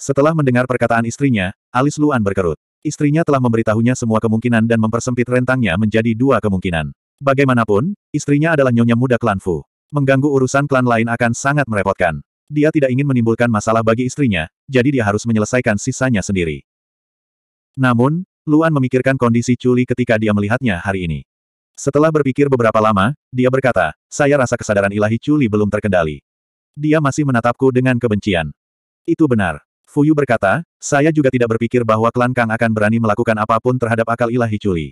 Setelah mendengar perkataan istrinya, alis Luan berkerut. Istrinya telah memberitahunya semua kemungkinan dan mempersempit rentangnya menjadi dua kemungkinan. Bagaimanapun, istrinya adalah nyonya muda klan Fu. Mengganggu urusan klan lain akan sangat merepotkan. Dia tidak ingin menimbulkan masalah bagi istrinya, jadi dia harus menyelesaikan sisanya sendiri. Namun, Luan memikirkan kondisi Chuli ketika dia melihatnya hari ini. Setelah berpikir beberapa lama, dia berkata, saya rasa kesadaran ilahi Chuli belum terkendali. Dia masih menatapku dengan kebencian. Itu benar. Fuyu berkata, saya juga tidak berpikir bahwa klan Kang akan berani melakukan apapun terhadap akal ilahi Chuli.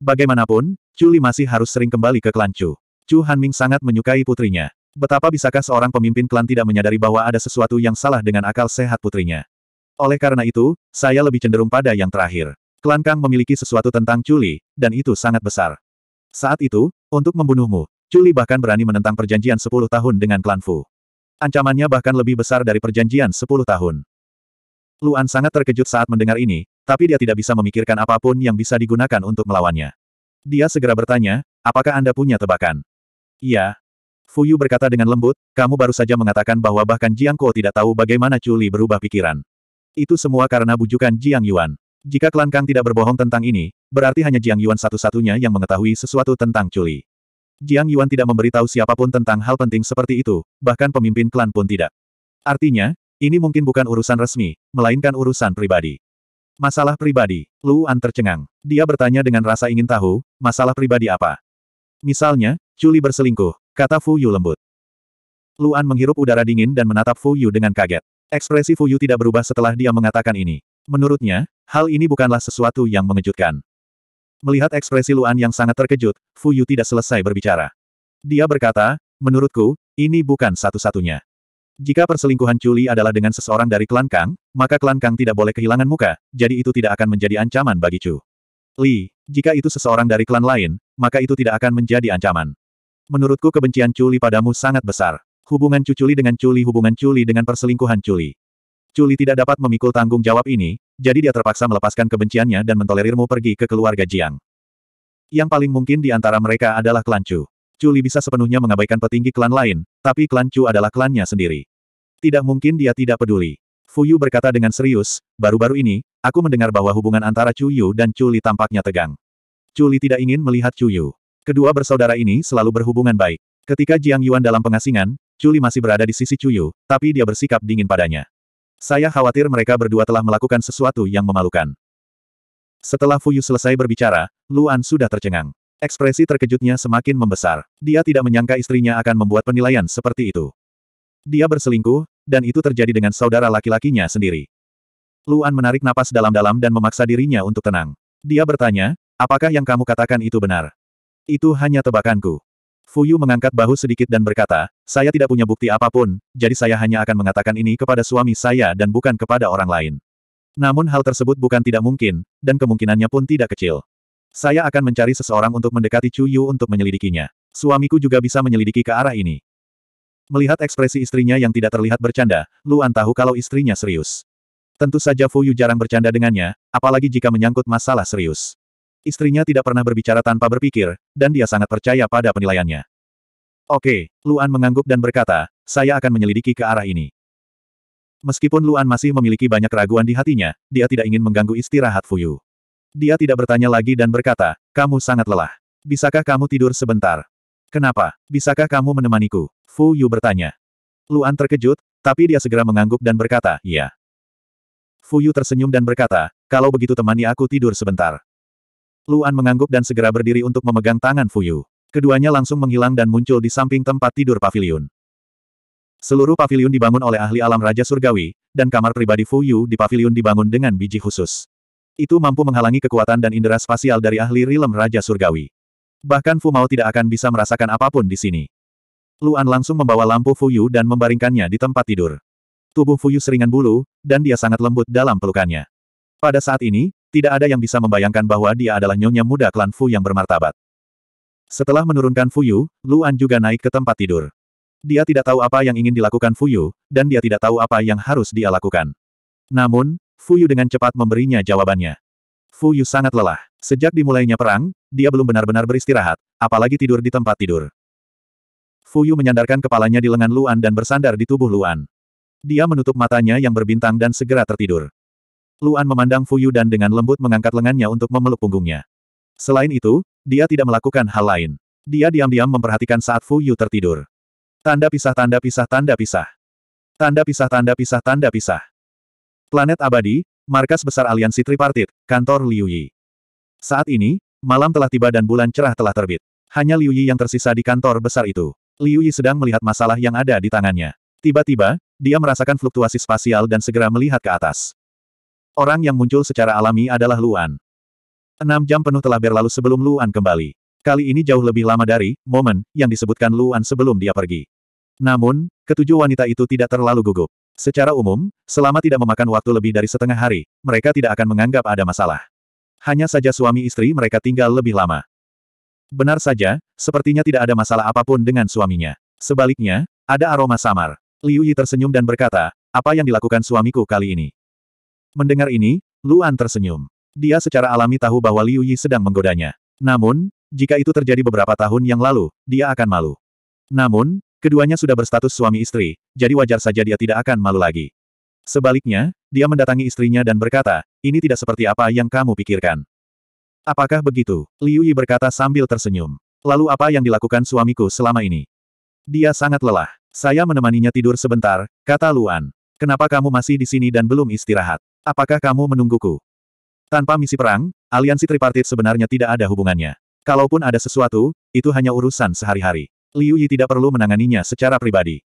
Bagaimanapun, Chuli masih harus sering kembali ke klan Chu. Chu Hanming sangat menyukai putrinya. Betapa bisakah seorang pemimpin klan tidak menyadari bahwa ada sesuatu yang salah dengan akal sehat putrinya. Oleh karena itu, saya lebih cenderung pada yang terakhir. Klan Kang memiliki sesuatu tentang Culi, dan itu sangat besar. Saat itu, untuk membunuhmu, Culi bahkan berani menentang perjanjian 10 tahun dengan klan Fu. Ancamannya bahkan lebih besar dari perjanjian 10 tahun. Luan sangat terkejut saat mendengar ini, tapi dia tidak bisa memikirkan apapun yang bisa digunakan untuk melawannya. Dia segera bertanya, apakah Anda punya tebakan? Iya. Fu Yu berkata dengan lembut, kamu baru saja mengatakan bahwa bahkan Jiang Kuo tidak tahu bagaimana Culi berubah pikiran. Itu semua karena bujukan Jiang Yuan. Jika klan Kang tidak berbohong tentang ini, berarti hanya Jiang Yuan satu-satunya yang mengetahui sesuatu tentang Culi. Jiang Yuan tidak memberitahu siapapun tentang hal penting seperti itu, bahkan pemimpin klan pun tidak. Artinya, ini mungkin bukan urusan resmi, melainkan urusan pribadi. Masalah pribadi, Luan tercengang. Dia bertanya dengan rasa ingin tahu, masalah pribadi apa? Misalnya, Culi berselingkuh, kata Fu Yu lembut. Luan menghirup udara dingin dan menatap Fu Yu dengan kaget. Ekspresi Fu Yu tidak berubah setelah dia mengatakan ini. Menurutnya, hal ini bukanlah sesuatu yang mengejutkan. Melihat ekspresi Luan yang sangat terkejut, Fu Yu tidak selesai berbicara. Dia berkata, menurutku, ini bukan satu-satunya. Jika perselingkuhan Culi adalah dengan seseorang dari klan Kang, maka klan Kang tidak boleh kehilangan muka, jadi itu tidak akan menjadi ancaman bagi Chu. Li, jika itu seseorang dari klan lain, maka itu tidak akan menjadi ancaman. Menurutku kebencian Culi padamu sangat besar. Hubungan Cu Culi dengan Culi hubungan Culi dengan perselingkuhan Culi. Culi tidak dapat memikul tanggung jawab ini, jadi dia terpaksa melepaskan kebenciannya dan mentolerirmu pergi ke keluarga Jiang. Yang paling mungkin di antara mereka adalah klan Chu. Culi bisa sepenuhnya mengabaikan petinggi klan lain, tapi klan Chu adalah klannya sendiri. Tidak mungkin dia tidak peduli. Fuyu berkata dengan serius, baru-baru ini, aku mendengar bahwa hubungan antara Chu Yu dan Culi tampaknya tegang. Culi tidak ingin melihat Chu Yu. Kedua bersaudara ini selalu berhubungan baik. Ketika Jiang Yuan dalam pengasingan, Culi masih berada di sisi Chu Yu, tapi dia bersikap dingin padanya. Saya khawatir mereka berdua telah melakukan sesuatu yang memalukan. Setelah Fuyu selesai berbicara, Luan sudah tercengang. Ekspresi terkejutnya semakin membesar. Dia tidak menyangka istrinya akan membuat penilaian seperti itu. Dia berselingkuh, dan itu terjadi dengan saudara laki-lakinya sendiri. Luan menarik napas dalam-dalam dan memaksa dirinya untuk tenang. Dia bertanya, apakah yang kamu katakan itu benar? Itu hanya tebakanku. Fuyu mengangkat bahu sedikit dan berkata, saya tidak punya bukti apapun, jadi saya hanya akan mengatakan ini kepada suami saya dan bukan kepada orang lain. Namun hal tersebut bukan tidak mungkin, dan kemungkinannya pun tidak kecil. Saya akan mencari seseorang untuk mendekati Yu untuk menyelidikinya. Suamiku juga bisa menyelidiki ke arah ini. Melihat ekspresi istrinya yang tidak terlihat bercanda, Luan tahu kalau istrinya serius. Tentu saja Fuyu jarang bercanda dengannya, apalagi jika menyangkut masalah serius. Istrinya tidak pernah berbicara tanpa berpikir, dan dia sangat percaya pada penilaiannya. Oke, Luan mengangguk dan berkata, saya akan menyelidiki ke arah ini. Meskipun Luan masih memiliki banyak keraguan di hatinya, dia tidak ingin mengganggu istirahat Fuyu. Dia tidak bertanya lagi dan berkata, kamu sangat lelah. Bisakah kamu tidur sebentar? Kenapa? Bisakah kamu menemaniku? Fu Yu bertanya. Luan terkejut, tapi dia segera mengangguk dan berkata, iya. Fuyu tersenyum dan berkata, kalau begitu temani aku tidur sebentar. Luan mengangguk dan segera berdiri untuk memegang tangan Fuyu. Keduanya langsung menghilang dan muncul di samping tempat tidur pavilion. Seluruh pavilion dibangun oleh ahli alam Raja Surgawi, dan kamar pribadi Fuyu di pavilion dibangun dengan biji khusus. Itu mampu menghalangi kekuatan dan indera spasial dari ahli rilem Raja Surgawi. Bahkan Fu Mao tidak akan bisa merasakan apapun di sini. Luan langsung membawa lampu Fuyu dan membaringkannya di tempat tidur. Tubuh Fuyu seringan bulu, dan dia sangat lembut dalam pelukannya. Pada saat ini, tidak ada yang bisa membayangkan bahwa dia adalah nyonya muda klan Fu yang bermartabat. Setelah menurunkan Fuyu, Luan juga naik ke tempat tidur. Dia tidak tahu apa yang ingin dilakukan Fuyu, dan dia tidak tahu apa yang harus dia lakukan. Namun, Fuyu dengan cepat memberinya jawabannya. Fuyu sangat lelah. Sejak dimulainya perang, dia belum benar-benar beristirahat, apalagi tidur di tempat tidur. Fuyu menyandarkan kepalanya di lengan Luan dan bersandar di tubuh Luan. Dia menutup matanya yang berbintang dan segera tertidur. Luan memandang Fuyu dan dengan lembut mengangkat lengannya untuk memeluk punggungnya. Selain itu, dia tidak melakukan hal lain. Dia diam-diam memperhatikan saat Fuyu tertidur. Tanda pisah tanda pisah tanda pisah. Tanda pisah tanda pisah tanda pisah. Planet abadi, markas besar aliansi tripartit, kantor Liu Yi. Saat ini, malam telah tiba dan bulan cerah telah terbit. Hanya Liu Yi yang tersisa di kantor besar itu. Liu Yi sedang melihat masalah yang ada di tangannya. Tiba-tiba, dia merasakan fluktuasi spasial dan segera melihat ke atas. Orang yang muncul secara alami adalah Luan. Enam jam penuh telah berlalu sebelum Luan kembali. Kali ini jauh lebih lama dari momen yang disebutkan Luan sebelum dia pergi. Namun, ketujuh wanita itu tidak terlalu gugup. Secara umum, selama tidak memakan waktu lebih dari setengah hari, mereka tidak akan menganggap ada masalah. Hanya saja suami istri mereka tinggal lebih lama. Benar saja, sepertinya tidak ada masalah apapun dengan suaminya. Sebaliknya, ada aroma samar. Liu Yi tersenyum dan berkata, apa yang dilakukan suamiku kali ini? Mendengar ini, Luan tersenyum. Dia secara alami tahu bahwa Liu Yi sedang menggodanya. Namun, jika itu terjadi beberapa tahun yang lalu, dia akan malu. Namun, keduanya sudah berstatus suami istri, jadi wajar saja dia tidak akan malu lagi. Sebaliknya, dia mendatangi istrinya dan berkata, ini tidak seperti apa yang kamu pikirkan. Apakah begitu? Liu Yi berkata sambil tersenyum. Lalu apa yang dilakukan suamiku selama ini? Dia sangat lelah. Saya menemaninya tidur sebentar, kata Luan. Kenapa kamu masih di sini dan belum istirahat? Apakah kamu menungguku? Tanpa misi perang, aliansi tripartit sebenarnya tidak ada hubungannya. Kalaupun ada sesuatu, itu hanya urusan sehari-hari. Liu Yi tidak perlu menanganinya secara pribadi.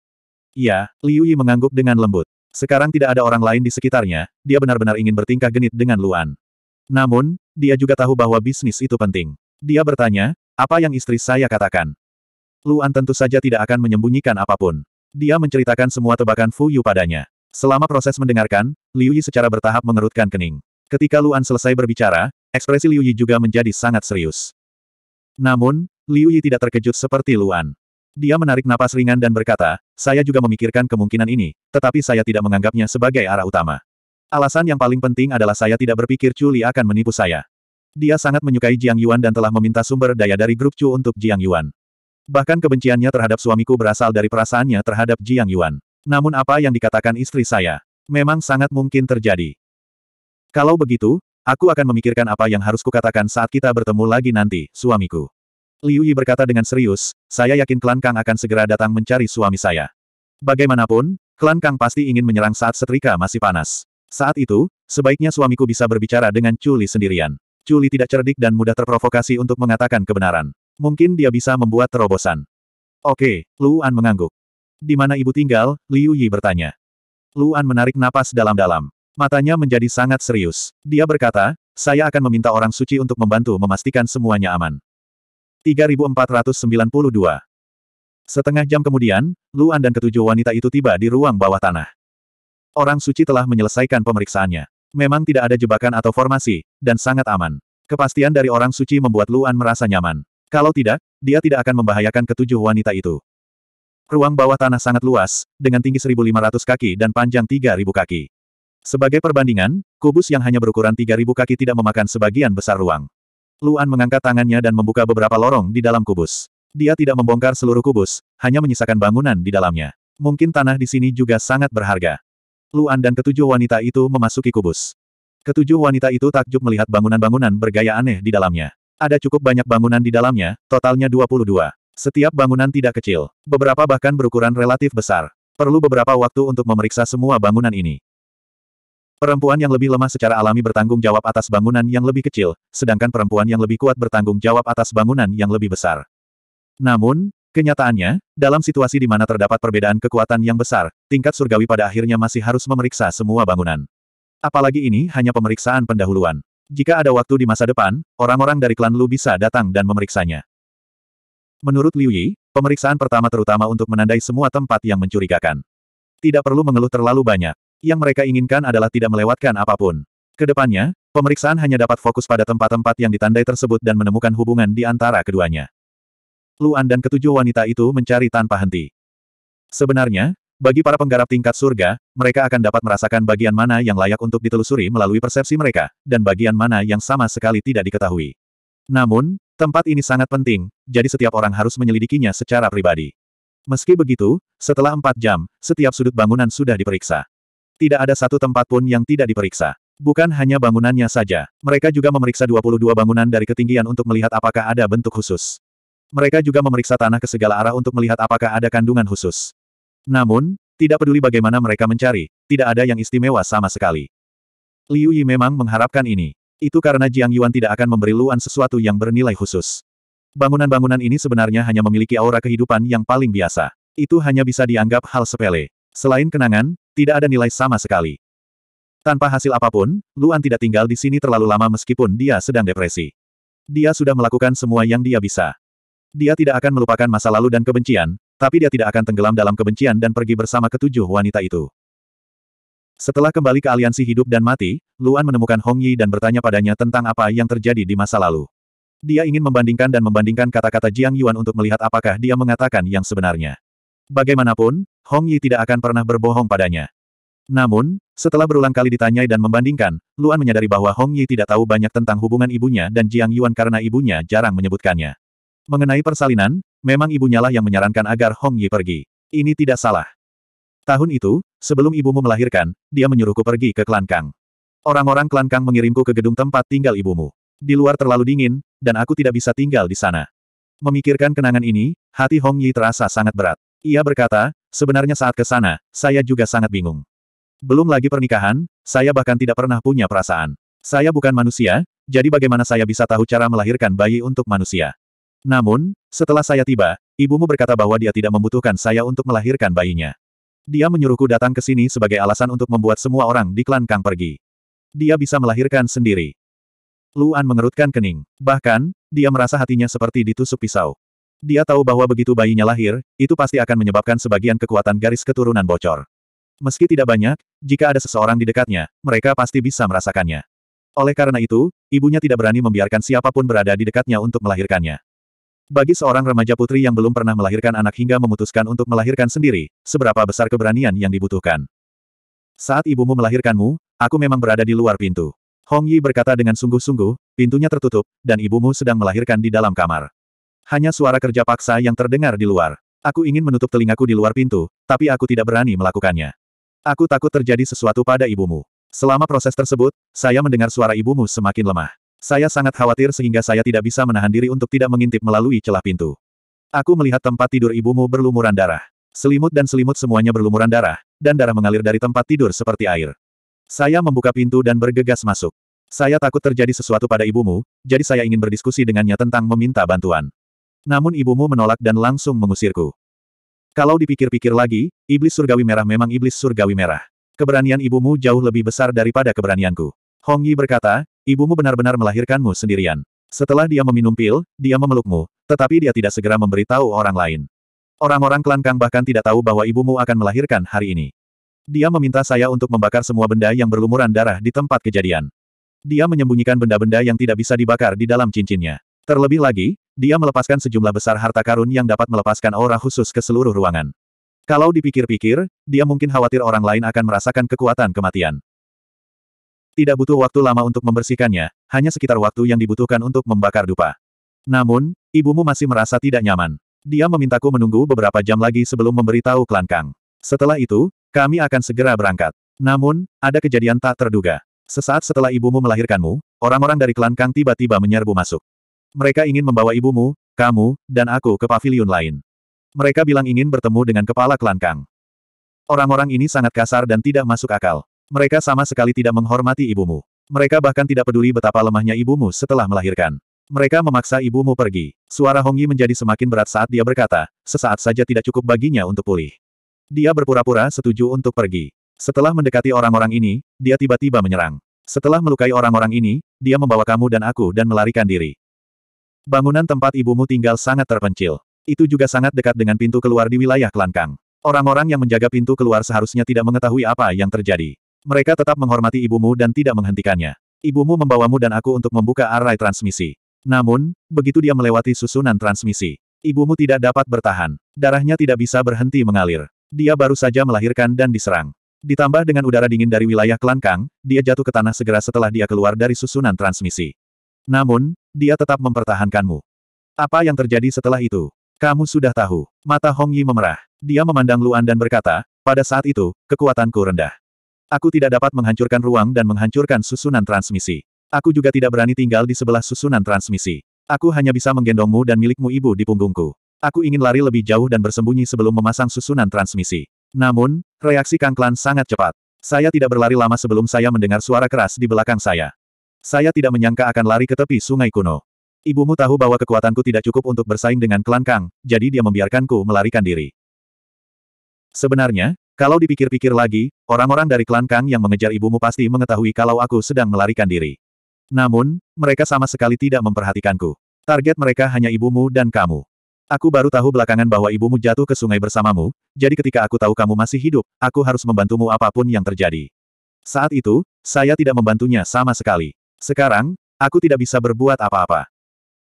Ya, Liu Yi mengangguk dengan lembut. Sekarang tidak ada orang lain di sekitarnya, dia benar-benar ingin bertingkah genit dengan Luan. Namun, dia juga tahu bahwa bisnis itu penting. Dia bertanya, apa yang istri saya katakan? Luan tentu saja tidak akan menyembunyikan apapun. Dia menceritakan semua tebakan Fu Yu padanya. Selama proses mendengarkan, Liu Yi secara bertahap mengerutkan kening. Ketika Luan selesai berbicara, ekspresi Liu Yi juga menjadi sangat serius. Namun, Liu Yi tidak terkejut seperti Luan. Dia menarik napas ringan dan berkata, saya juga memikirkan kemungkinan ini, tetapi saya tidak menganggapnya sebagai arah utama. Alasan yang paling penting adalah saya tidak berpikir Chu Li akan menipu saya. Dia sangat menyukai Jiang Yuan dan telah meminta sumber daya dari grup Chu untuk Jiang Yuan. Bahkan kebenciannya terhadap suamiku berasal dari perasaannya terhadap Jiang Yuan. Namun apa yang dikatakan istri saya, memang sangat mungkin terjadi. Kalau begitu, aku akan memikirkan apa yang harus kukatakan saat kita bertemu lagi nanti, suamiku. Liu Yi berkata dengan serius, saya yakin klan Kang akan segera datang mencari suami saya. Bagaimanapun, klan Kang pasti ingin menyerang saat setrika masih panas. Saat itu, sebaiknya suamiku bisa berbicara dengan Chuli sendirian. Chuli tidak cerdik dan mudah terprovokasi untuk mengatakan kebenaran. Mungkin dia bisa membuat terobosan. Oke, Luan mengangguk. Di mana ibu tinggal? Liu Yi bertanya. Luan menarik napas dalam-dalam. Matanya menjadi sangat serius. Dia berkata, saya akan meminta orang suci untuk membantu memastikan semuanya aman. 3492 Setengah jam kemudian, Luan dan ketujuh wanita itu tiba di ruang bawah tanah. Orang suci telah menyelesaikan pemeriksaannya. Memang tidak ada jebakan atau formasi, dan sangat aman. Kepastian dari orang suci membuat Luan merasa nyaman. Kalau tidak, dia tidak akan membahayakan ketujuh wanita itu. Ruang bawah tanah sangat luas, dengan tinggi 1.500 kaki dan panjang 3.000 kaki. Sebagai perbandingan, kubus yang hanya berukuran 3.000 kaki tidak memakan sebagian besar ruang. Luan mengangkat tangannya dan membuka beberapa lorong di dalam kubus. Dia tidak membongkar seluruh kubus, hanya menyisakan bangunan di dalamnya. Mungkin tanah di sini juga sangat berharga. Luan dan ketujuh wanita itu memasuki kubus. Ketujuh wanita itu takjub melihat bangunan-bangunan bergaya aneh di dalamnya. Ada cukup banyak bangunan di dalamnya, totalnya 22. Setiap bangunan tidak kecil, beberapa bahkan berukuran relatif besar. Perlu beberapa waktu untuk memeriksa semua bangunan ini. Perempuan yang lebih lemah secara alami bertanggung jawab atas bangunan yang lebih kecil, sedangkan perempuan yang lebih kuat bertanggung jawab atas bangunan yang lebih besar. Namun, kenyataannya, dalam situasi di mana terdapat perbedaan kekuatan yang besar, tingkat surgawi pada akhirnya masih harus memeriksa semua bangunan. Apalagi ini hanya pemeriksaan pendahuluan. Jika ada waktu di masa depan, orang-orang dari klan Lu bisa datang dan memeriksanya. Menurut Liu Yi, pemeriksaan pertama terutama untuk menandai semua tempat yang mencurigakan. Tidak perlu mengeluh terlalu banyak. Yang mereka inginkan adalah tidak melewatkan apapun. Kedepannya, pemeriksaan hanya dapat fokus pada tempat-tempat yang ditandai tersebut dan menemukan hubungan di antara keduanya. Luan dan ketujuh wanita itu mencari tanpa henti. Sebenarnya, bagi para penggarap tingkat surga, mereka akan dapat merasakan bagian mana yang layak untuk ditelusuri melalui persepsi mereka, dan bagian mana yang sama sekali tidak diketahui. Namun, Tempat ini sangat penting, jadi setiap orang harus menyelidikinya secara pribadi. Meski begitu, setelah empat jam, setiap sudut bangunan sudah diperiksa. Tidak ada satu tempat pun yang tidak diperiksa. Bukan hanya bangunannya saja, mereka juga memeriksa 22 bangunan dari ketinggian untuk melihat apakah ada bentuk khusus. Mereka juga memeriksa tanah ke segala arah untuk melihat apakah ada kandungan khusus. Namun, tidak peduli bagaimana mereka mencari, tidak ada yang istimewa sama sekali. Liu Yi memang mengharapkan ini. Itu karena Jiang Yuan tidak akan memberi Luan sesuatu yang bernilai khusus. Bangunan-bangunan ini sebenarnya hanya memiliki aura kehidupan yang paling biasa. Itu hanya bisa dianggap hal sepele. Selain kenangan, tidak ada nilai sama sekali. Tanpa hasil apapun, Luan tidak tinggal di sini terlalu lama meskipun dia sedang depresi. Dia sudah melakukan semua yang dia bisa. Dia tidak akan melupakan masa lalu dan kebencian, tapi dia tidak akan tenggelam dalam kebencian dan pergi bersama ketujuh wanita itu. Setelah kembali ke aliansi hidup dan mati, Luan menemukan Hong Yi dan bertanya padanya tentang apa yang terjadi di masa lalu. Dia ingin membandingkan dan membandingkan kata-kata Jiang Yuan untuk melihat apakah dia mengatakan yang sebenarnya. Bagaimanapun, Hong Yi tidak akan pernah berbohong padanya. Namun, setelah berulang kali ditanyai dan membandingkan, Luan menyadari bahwa Hong Yi tidak tahu banyak tentang hubungan ibunya dan Jiang Yuan karena ibunya jarang menyebutkannya. Mengenai persalinan, memang ibunya lah yang menyarankan agar Hong Yi pergi. Ini tidak salah. Tahun itu, sebelum ibumu melahirkan, dia menyuruhku pergi ke klan Kang. Orang-orang klan Kang mengirimku ke gedung tempat tinggal ibumu. Di luar terlalu dingin, dan aku tidak bisa tinggal di sana. Memikirkan kenangan ini, hati Hong Yi terasa sangat berat. Ia berkata, sebenarnya saat ke sana, saya juga sangat bingung. Belum lagi pernikahan, saya bahkan tidak pernah punya perasaan. Saya bukan manusia, jadi bagaimana saya bisa tahu cara melahirkan bayi untuk manusia? Namun, setelah saya tiba, ibumu berkata bahwa dia tidak membutuhkan saya untuk melahirkan bayinya. Dia menyuruhku datang ke sini sebagai alasan untuk membuat semua orang di klan Kang pergi. Dia bisa melahirkan sendiri. Luan mengerutkan kening. Bahkan, dia merasa hatinya seperti ditusuk pisau. Dia tahu bahwa begitu bayinya lahir, itu pasti akan menyebabkan sebagian kekuatan garis keturunan bocor. Meski tidak banyak, jika ada seseorang di dekatnya, mereka pasti bisa merasakannya. Oleh karena itu, ibunya tidak berani membiarkan siapapun berada di dekatnya untuk melahirkannya. Bagi seorang remaja putri yang belum pernah melahirkan anak hingga memutuskan untuk melahirkan sendiri, seberapa besar keberanian yang dibutuhkan. Saat ibumu melahirkanmu, aku memang berada di luar pintu. Hong Yi berkata dengan sungguh-sungguh, pintunya tertutup, dan ibumu sedang melahirkan di dalam kamar. Hanya suara kerja paksa yang terdengar di luar. Aku ingin menutup telingaku di luar pintu, tapi aku tidak berani melakukannya. Aku takut terjadi sesuatu pada ibumu. Selama proses tersebut, saya mendengar suara ibumu semakin lemah. Saya sangat khawatir sehingga saya tidak bisa menahan diri untuk tidak mengintip melalui celah pintu. Aku melihat tempat tidur ibumu berlumuran darah. Selimut dan selimut semuanya berlumuran darah, dan darah mengalir dari tempat tidur seperti air. Saya membuka pintu dan bergegas masuk. Saya takut terjadi sesuatu pada ibumu, jadi saya ingin berdiskusi dengannya tentang meminta bantuan. Namun ibumu menolak dan langsung mengusirku. Kalau dipikir-pikir lagi, iblis surgawi merah memang iblis surgawi merah. Keberanian ibumu jauh lebih besar daripada keberanianku. Hong Yi berkata, ibumu benar-benar melahirkanmu sendirian. Setelah dia meminum pil, dia memelukmu, tetapi dia tidak segera memberitahu orang lain. Orang-orang klan Kang bahkan tidak tahu bahwa ibumu akan melahirkan hari ini. Dia meminta saya untuk membakar semua benda yang berlumuran darah di tempat kejadian. Dia menyembunyikan benda-benda yang tidak bisa dibakar di dalam cincinnya. Terlebih lagi, dia melepaskan sejumlah besar harta karun yang dapat melepaskan aura khusus ke seluruh ruangan. Kalau dipikir-pikir, dia mungkin khawatir orang lain akan merasakan kekuatan kematian. Tidak butuh waktu lama untuk membersihkannya, hanya sekitar waktu yang dibutuhkan untuk membakar dupa. Namun, ibumu masih merasa tidak nyaman. Dia memintaku menunggu beberapa jam lagi sebelum memberitahu klan Kang. Setelah itu, kami akan segera berangkat. Namun, ada kejadian tak terduga. Sesaat setelah ibumu melahirkanmu, orang-orang dari klan Kang tiba-tiba menyerbu masuk. Mereka ingin membawa ibumu, kamu, dan aku ke pavilion lain. Mereka bilang ingin bertemu dengan kepala klan Kang. Orang-orang ini sangat kasar dan tidak masuk akal. Mereka sama sekali tidak menghormati ibumu. Mereka bahkan tidak peduli betapa lemahnya ibumu setelah melahirkan. Mereka memaksa ibumu pergi. Suara Hongyi menjadi semakin berat saat dia berkata, sesaat saja tidak cukup baginya untuk pulih. Dia berpura-pura setuju untuk pergi. Setelah mendekati orang-orang ini, dia tiba-tiba menyerang. Setelah melukai orang-orang ini, dia membawa kamu dan aku dan melarikan diri. Bangunan tempat ibumu tinggal sangat terpencil. Itu juga sangat dekat dengan pintu keluar di wilayah Kelangkang. Orang-orang yang menjaga pintu keluar seharusnya tidak mengetahui apa yang terjadi. Mereka tetap menghormati ibumu dan tidak menghentikannya. Ibumu membawamu dan aku untuk membuka array transmisi. Namun, begitu dia melewati susunan transmisi, ibumu tidak dapat bertahan. Darahnya tidak bisa berhenti mengalir. Dia baru saja melahirkan dan diserang. Ditambah dengan udara dingin dari wilayah Kelangkang, dia jatuh ke tanah segera setelah dia keluar dari susunan transmisi. Namun, dia tetap mempertahankanmu. Apa yang terjadi setelah itu? Kamu sudah tahu. Mata Hong Yi memerah. Dia memandang Luan dan berkata, pada saat itu, kekuatanku rendah. Aku tidak dapat menghancurkan ruang dan menghancurkan susunan transmisi. Aku juga tidak berani tinggal di sebelah susunan transmisi. Aku hanya bisa menggendongmu dan milikmu ibu di punggungku. Aku ingin lari lebih jauh dan bersembunyi sebelum memasang susunan transmisi. Namun, reaksi Kang Klan sangat cepat. Saya tidak berlari lama sebelum saya mendengar suara keras di belakang saya. Saya tidak menyangka akan lari ke tepi sungai kuno. Ibumu tahu bahwa kekuatanku tidak cukup untuk bersaing dengan klan Kang, jadi dia membiarkanku melarikan diri. Sebenarnya, kalau dipikir-pikir lagi, orang-orang dari klan Kang yang mengejar ibumu pasti mengetahui kalau aku sedang melarikan diri. Namun, mereka sama sekali tidak memperhatikanku. Target mereka hanya ibumu dan kamu. Aku baru tahu belakangan bahwa ibumu jatuh ke sungai bersamamu, jadi ketika aku tahu kamu masih hidup, aku harus membantumu apapun yang terjadi. Saat itu, saya tidak membantunya sama sekali. Sekarang, aku tidak bisa berbuat apa-apa.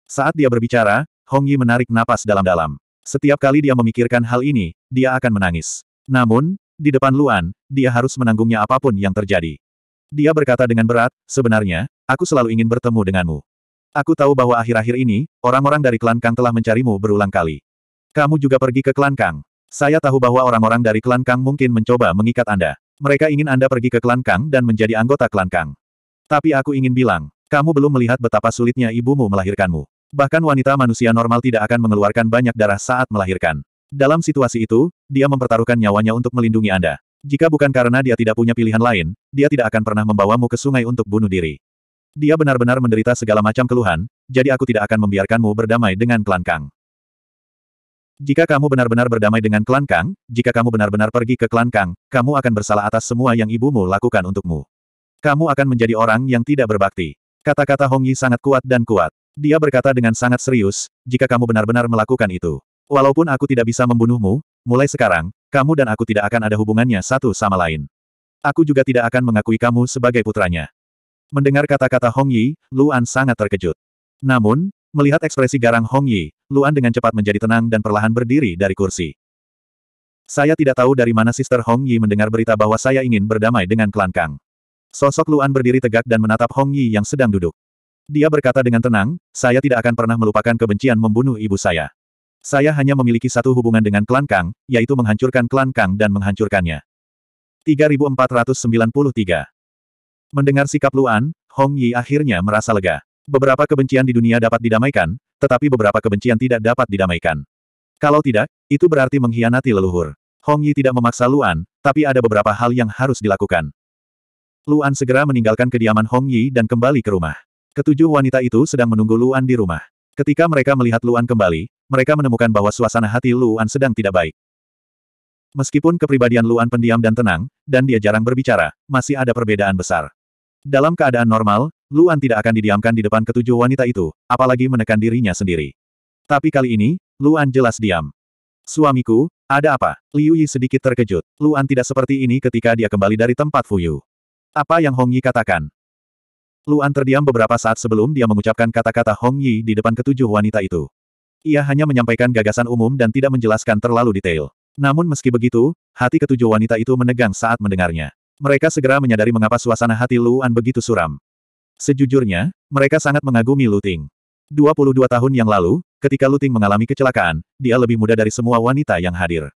Saat dia berbicara, Hong Yi menarik napas dalam-dalam. Setiap kali dia memikirkan hal ini, dia akan menangis. Namun, di depan Luan, dia harus menanggungnya apapun yang terjadi. Dia berkata dengan berat, sebenarnya, aku selalu ingin bertemu denganmu. Aku tahu bahwa akhir-akhir ini, orang-orang dari klan Kang telah mencarimu berulang kali. Kamu juga pergi ke klan Kang. Saya tahu bahwa orang-orang dari klan Kang mungkin mencoba mengikat Anda. Mereka ingin Anda pergi ke klan Kang dan menjadi anggota klan Kang. Tapi aku ingin bilang, kamu belum melihat betapa sulitnya ibumu melahirkanmu. Bahkan wanita manusia normal tidak akan mengeluarkan banyak darah saat melahirkan. Dalam situasi itu, dia mempertaruhkan nyawanya untuk melindungi Anda. Jika bukan karena dia tidak punya pilihan lain, dia tidak akan pernah membawamu ke sungai untuk bunuh diri. Dia benar-benar menderita segala macam keluhan, jadi aku tidak akan membiarkanmu berdamai dengan klan Kang. Jika kamu benar-benar berdamai dengan klan Kang, jika kamu benar-benar pergi ke klan Kang, kamu akan bersalah atas semua yang ibumu lakukan untukmu. Kamu akan menjadi orang yang tidak berbakti. Kata-kata Hong Yi sangat kuat dan kuat. Dia berkata dengan sangat serius, jika kamu benar-benar melakukan itu. Walaupun aku tidak bisa membunuhmu, mulai sekarang, kamu dan aku tidak akan ada hubungannya satu sama lain. Aku juga tidak akan mengakui kamu sebagai putranya. Mendengar kata-kata Hong Yi, Luan sangat terkejut. Namun, melihat ekspresi garang Hong Yi, Luan dengan cepat menjadi tenang dan perlahan berdiri dari kursi. Saya tidak tahu dari mana Sister Hong Yi mendengar berita bahwa saya ingin berdamai dengan klan Kang. Sosok Luan berdiri tegak dan menatap Hong Yi yang sedang duduk. Dia berkata dengan tenang, saya tidak akan pernah melupakan kebencian membunuh ibu saya. Saya hanya memiliki satu hubungan dengan klan Kang, yaitu menghancurkan klan Kang dan menghancurkannya. 3493 Mendengar sikap Luan, Hong Yi akhirnya merasa lega. Beberapa kebencian di dunia dapat didamaikan, tetapi beberapa kebencian tidak dapat didamaikan. Kalau tidak, itu berarti mengkhianati leluhur. Hong Yi tidak memaksa Luan, tapi ada beberapa hal yang harus dilakukan. Luan segera meninggalkan kediaman Hong Yi dan kembali ke rumah. Ketujuh wanita itu sedang menunggu Luan di rumah. Ketika mereka melihat Luan kembali, mereka menemukan bahwa suasana hati Luan sedang tidak baik. Meskipun kepribadian Luan pendiam dan tenang, dan dia jarang berbicara, masih ada perbedaan besar. Dalam keadaan normal, Luan tidak akan didiamkan di depan ketujuh wanita itu, apalagi menekan dirinya sendiri. Tapi kali ini, Luan jelas diam. Suamiku, ada apa? Liu Yi sedikit terkejut. Luan tidak seperti ini ketika dia kembali dari tempat Fuyu. Apa yang Hong Yi katakan? Luan terdiam beberapa saat sebelum dia mengucapkan kata-kata Hong Yi di depan ketujuh wanita itu. Ia hanya menyampaikan gagasan umum dan tidak menjelaskan terlalu detail. Namun meski begitu, hati ketujuh wanita itu menegang saat mendengarnya. Mereka segera menyadari mengapa suasana hati Luan begitu suram. Sejujurnya, mereka sangat mengagumi Luting. 22 tahun yang lalu, ketika Luting mengalami kecelakaan, dia lebih muda dari semua wanita yang hadir.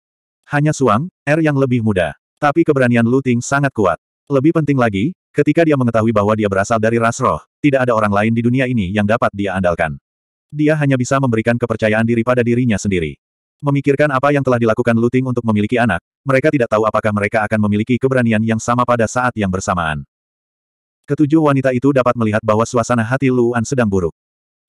Hanya Suang, Er yang lebih muda. Tapi keberanian Luting sangat kuat. Lebih penting lagi, ketika dia mengetahui bahwa dia berasal dari ras roh, tidak ada orang lain di dunia ini yang dapat dia andalkan dia hanya bisa memberikan kepercayaan diri pada dirinya sendiri. Memikirkan apa yang telah dilakukan Luting untuk memiliki anak, mereka tidak tahu apakah mereka akan memiliki keberanian yang sama pada saat yang bersamaan. Ketujuh wanita itu dapat melihat bahwa suasana hati Luan sedang buruk.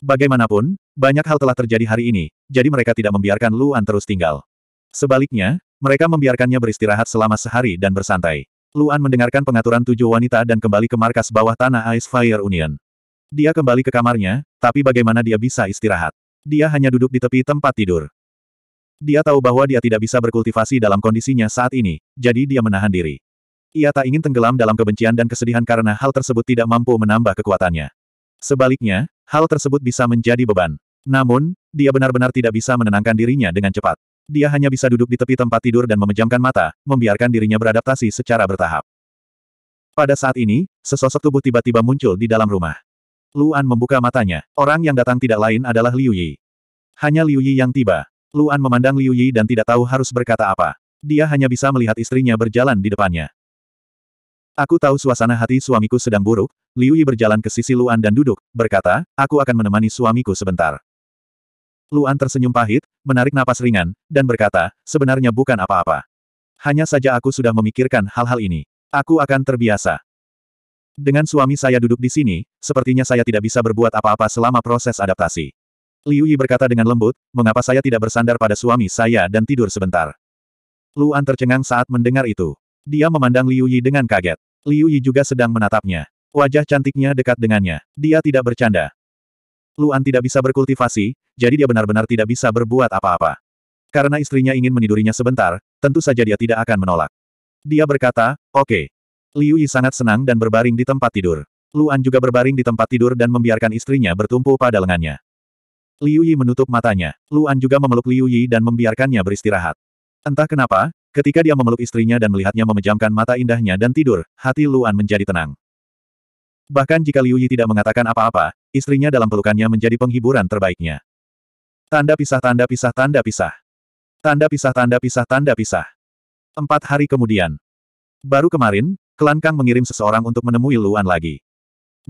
Bagaimanapun, banyak hal telah terjadi hari ini, jadi mereka tidak membiarkan Luan terus tinggal. Sebaliknya, mereka membiarkannya beristirahat selama sehari dan bersantai. Luan mendengarkan pengaturan tujuh wanita dan kembali ke markas bawah tanah Ice Fire Union. Dia kembali ke kamarnya, tapi bagaimana dia bisa istirahat? Dia hanya duduk di tepi tempat tidur. Dia tahu bahwa dia tidak bisa berkultivasi dalam kondisinya saat ini, jadi dia menahan diri. Ia tak ingin tenggelam dalam kebencian dan kesedihan karena hal tersebut tidak mampu menambah kekuatannya. Sebaliknya, hal tersebut bisa menjadi beban. Namun, dia benar-benar tidak bisa menenangkan dirinya dengan cepat. Dia hanya bisa duduk di tepi tempat tidur dan memejamkan mata, membiarkan dirinya beradaptasi secara bertahap. Pada saat ini, sesosok tubuh tiba-tiba muncul di dalam rumah. Luan membuka matanya. Orang yang datang tidak lain adalah Liu Yi. Hanya Liu Yi yang tiba. Luan memandang Liu Yi dan tidak tahu harus berkata apa. Dia hanya bisa melihat istrinya berjalan di depannya. Aku tahu suasana hati suamiku sedang buruk, Liu Yi berjalan ke sisi Luan dan duduk, berkata, aku akan menemani suamiku sebentar. Luan tersenyum pahit, menarik napas ringan, dan berkata, sebenarnya bukan apa-apa. Hanya saja aku sudah memikirkan hal-hal ini. Aku akan terbiasa. Dengan suami saya duduk di sini, sepertinya saya tidak bisa berbuat apa-apa selama proses adaptasi. Liu Yi berkata dengan lembut, mengapa saya tidak bersandar pada suami saya dan tidur sebentar. Luan tercengang saat mendengar itu. Dia memandang Liu Yi dengan kaget. Liu Yi juga sedang menatapnya. Wajah cantiknya dekat dengannya. Dia tidak bercanda. Luan tidak bisa berkultivasi, jadi dia benar-benar tidak bisa berbuat apa-apa. Karena istrinya ingin menidurinya sebentar, tentu saja dia tidak akan menolak. Dia berkata, oke. Okay. Liu Yi sangat senang dan berbaring di tempat tidur. Luan juga berbaring di tempat tidur dan membiarkan istrinya bertumpu pada lengannya. Liu Yi menutup matanya. Luan juga memeluk Liu Yi dan membiarkannya beristirahat. Entah kenapa, ketika dia memeluk istrinya dan melihatnya memejamkan mata indahnya dan tidur, hati Luan menjadi tenang. Bahkan jika Liu Yi tidak mengatakan apa-apa, istrinya dalam pelukannya menjadi penghiburan terbaiknya. Tanda pisah tanda pisah tanda pisah. Tanda pisah tanda pisah tanda pisah. Empat hari kemudian. Baru kemarin, klan Kang mengirim seseorang untuk menemui Luan lagi.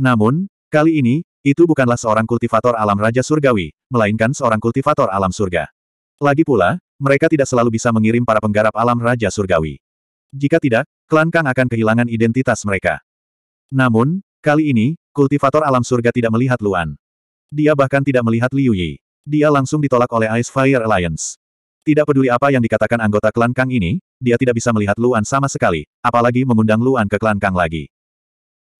Namun, kali ini, itu bukanlah seorang kultivator alam Raja Surgawi, melainkan seorang kultivator alam surga. Lagi pula, mereka tidak selalu bisa mengirim para penggarap alam Raja Surgawi. Jika tidak, klan Kang akan kehilangan identitas mereka. Namun, kali ini, kultivator alam surga tidak melihat Luan. Dia bahkan tidak melihat Liu Yi. Dia langsung ditolak oleh Ice Fire Alliance. Tidak peduli apa yang dikatakan anggota klan Kang ini, dia tidak bisa melihat Luan sama sekali, apalagi mengundang Luan ke klan Kang lagi.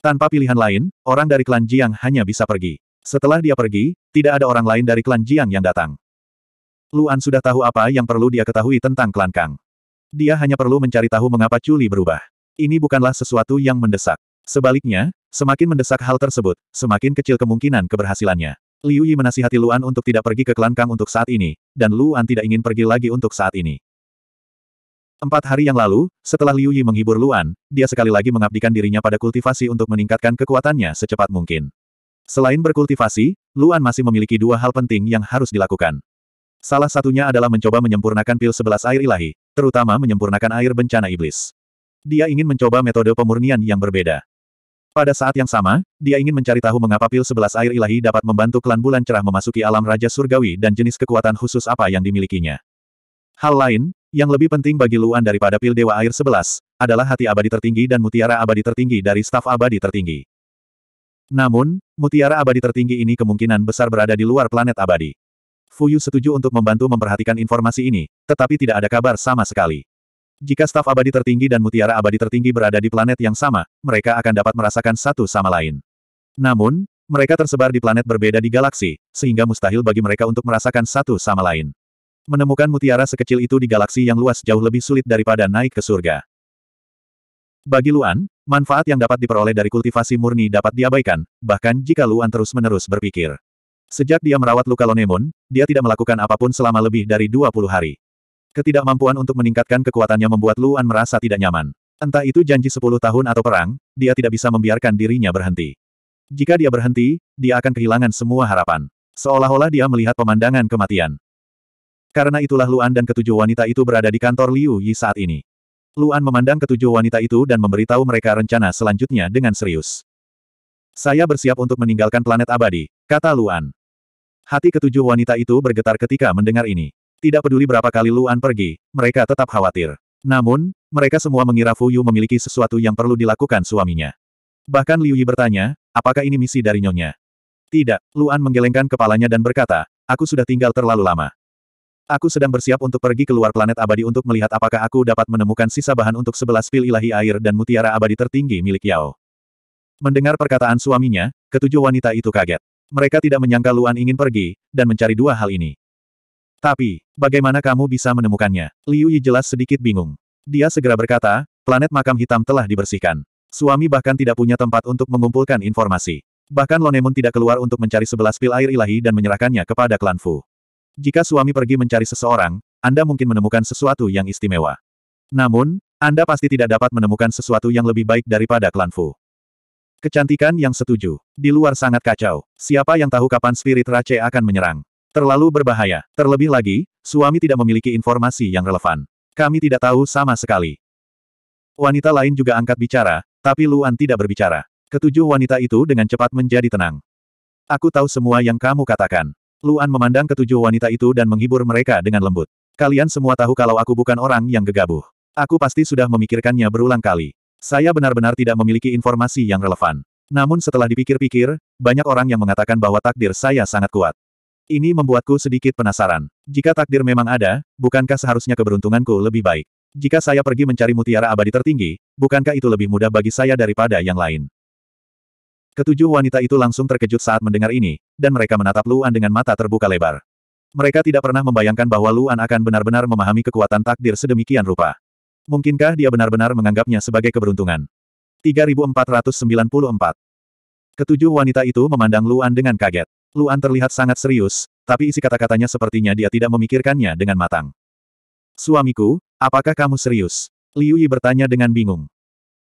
Tanpa pilihan lain, orang dari klan Jiang hanya bisa pergi. Setelah dia pergi, tidak ada orang lain dari klan Jiang yang datang. Luan sudah tahu apa yang perlu dia ketahui tentang klan Kang. Dia hanya perlu mencari tahu mengapa Culi berubah. Ini bukanlah sesuatu yang mendesak. Sebaliknya, semakin mendesak hal tersebut, semakin kecil kemungkinan keberhasilannya. Liu Yi menasihati Luan untuk tidak pergi ke klan Kang untuk saat ini, dan Luan tidak ingin pergi lagi untuk saat ini. Empat hari yang lalu, setelah Liu Yi menghibur Luan, dia sekali lagi mengabdikan dirinya pada kultivasi untuk meningkatkan kekuatannya secepat mungkin. Selain berkultivasi, Luan masih memiliki dua hal penting yang harus dilakukan. Salah satunya adalah mencoba menyempurnakan pil sebelas air ilahi, terutama menyempurnakan air bencana iblis. Dia ingin mencoba metode pemurnian yang berbeda. Pada saat yang sama, dia ingin mencari tahu mengapa pil sebelas air ilahi dapat membantu klan bulan cerah memasuki alam Raja Surgawi dan jenis kekuatan khusus apa yang dimilikinya. Hal lain, yang lebih penting bagi Luan daripada pil Dewa Air sebelas, adalah hati abadi tertinggi dan mutiara abadi tertinggi dari staf abadi tertinggi. Namun, mutiara abadi tertinggi ini kemungkinan besar berada di luar planet abadi. Fuyu setuju untuk membantu memperhatikan informasi ini, tetapi tidak ada kabar sama sekali. Jika staf abadi tertinggi dan mutiara abadi tertinggi berada di planet yang sama, mereka akan dapat merasakan satu sama lain. Namun, mereka tersebar di planet berbeda di galaksi, sehingga mustahil bagi mereka untuk merasakan satu sama lain. Menemukan mutiara sekecil itu di galaksi yang luas jauh lebih sulit daripada naik ke surga. Bagi Luan, manfaat yang dapat diperoleh dari kultivasi murni dapat diabaikan, bahkan jika Luan terus-menerus berpikir. Sejak dia merawat luka Lonemon, dia tidak melakukan apapun selama lebih dari 20 hari. Ketidakmampuan untuk meningkatkan kekuatannya membuat Luan merasa tidak nyaman. Entah itu janji sepuluh tahun atau perang, dia tidak bisa membiarkan dirinya berhenti. Jika dia berhenti, dia akan kehilangan semua harapan. Seolah-olah dia melihat pemandangan kematian. Karena itulah Luan dan ketujuh wanita itu berada di kantor Liu Yi saat ini. Luan memandang ketujuh wanita itu dan memberitahu mereka rencana selanjutnya dengan serius. Saya bersiap untuk meninggalkan planet abadi, kata Luan. Hati ketujuh wanita itu bergetar ketika mendengar ini. Tidak peduli berapa kali Luan pergi, mereka tetap khawatir. Namun, mereka semua mengira Fu Yu memiliki sesuatu yang perlu dilakukan suaminya. Bahkan Liu Yi bertanya, apakah ini misi dari nyonya? Tidak, Luan menggelengkan kepalanya dan berkata, aku sudah tinggal terlalu lama. Aku sedang bersiap untuk pergi ke luar planet abadi untuk melihat apakah aku dapat menemukan sisa bahan untuk sebelas pil ilahi air dan mutiara abadi tertinggi milik Yao. Mendengar perkataan suaminya, ketujuh wanita itu kaget. Mereka tidak menyangka Luan ingin pergi, dan mencari dua hal ini. Tapi, bagaimana kamu bisa menemukannya? Liu Yi jelas sedikit bingung. Dia segera berkata, planet makam hitam telah dibersihkan. Suami bahkan tidak punya tempat untuk mengumpulkan informasi. Bahkan Lonemun tidak keluar untuk mencari sebelas pil air ilahi dan menyerahkannya kepada klan Fu. Jika suami pergi mencari seseorang, Anda mungkin menemukan sesuatu yang istimewa. Namun, Anda pasti tidak dapat menemukan sesuatu yang lebih baik daripada klan Fu. Kecantikan yang setuju. Di luar sangat kacau. Siapa yang tahu kapan spirit Rache akan menyerang? Terlalu berbahaya. Terlebih lagi, suami tidak memiliki informasi yang relevan. Kami tidak tahu sama sekali. Wanita lain juga angkat bicara, tapi Luan tidak berbicara. Ketujuh wanita itu dengan cepat menjadi tenang. Aku tahu semua yang kamu katakan. Luan memandang ketujuh wanita itu dan menghibur mereka dengan lembut. Kalian semua tahu kalau aku bukan orang yang gegabah. Aku pasti sudah memikirkannya berulang kali. Saya benar-benar tidak memiliki informasi yang relevan. Namun setelah dipikir-pikir, banyak orang yang mengatakan bahwa takdir saya sangat kuat. Ini membuatku sedikit penasaran. Jika takdir memang ada, bukankah seharusnya keberuntunganku lebih baik? Jika saya pergi mencari mutiara abadi tertinggi, bukankah itu lebih mudah bagi saya daripada yang lain? Ketujuh wanita itu langsung terkejut saat mendengar ini, dan mereka menatap Luan dengan mata terbuka lebar. Mereka tidak pernah membayangkan bahwa Luan akan benar-benar memahami kekuatan takdir sedemikian rupa. Mungkinkah dia benar-benar menganggapnya sebagai keberuntungan? 3494 Ketujuh wanita itu memandang Luan dengan kaget. Luan terlihat sangat serius, tapi isi kata-katanya sepertinya dia tidak memikirkannya dengan matang. Suamiku, apakah kamu serius? Liu Yi bertanya dengan bingung.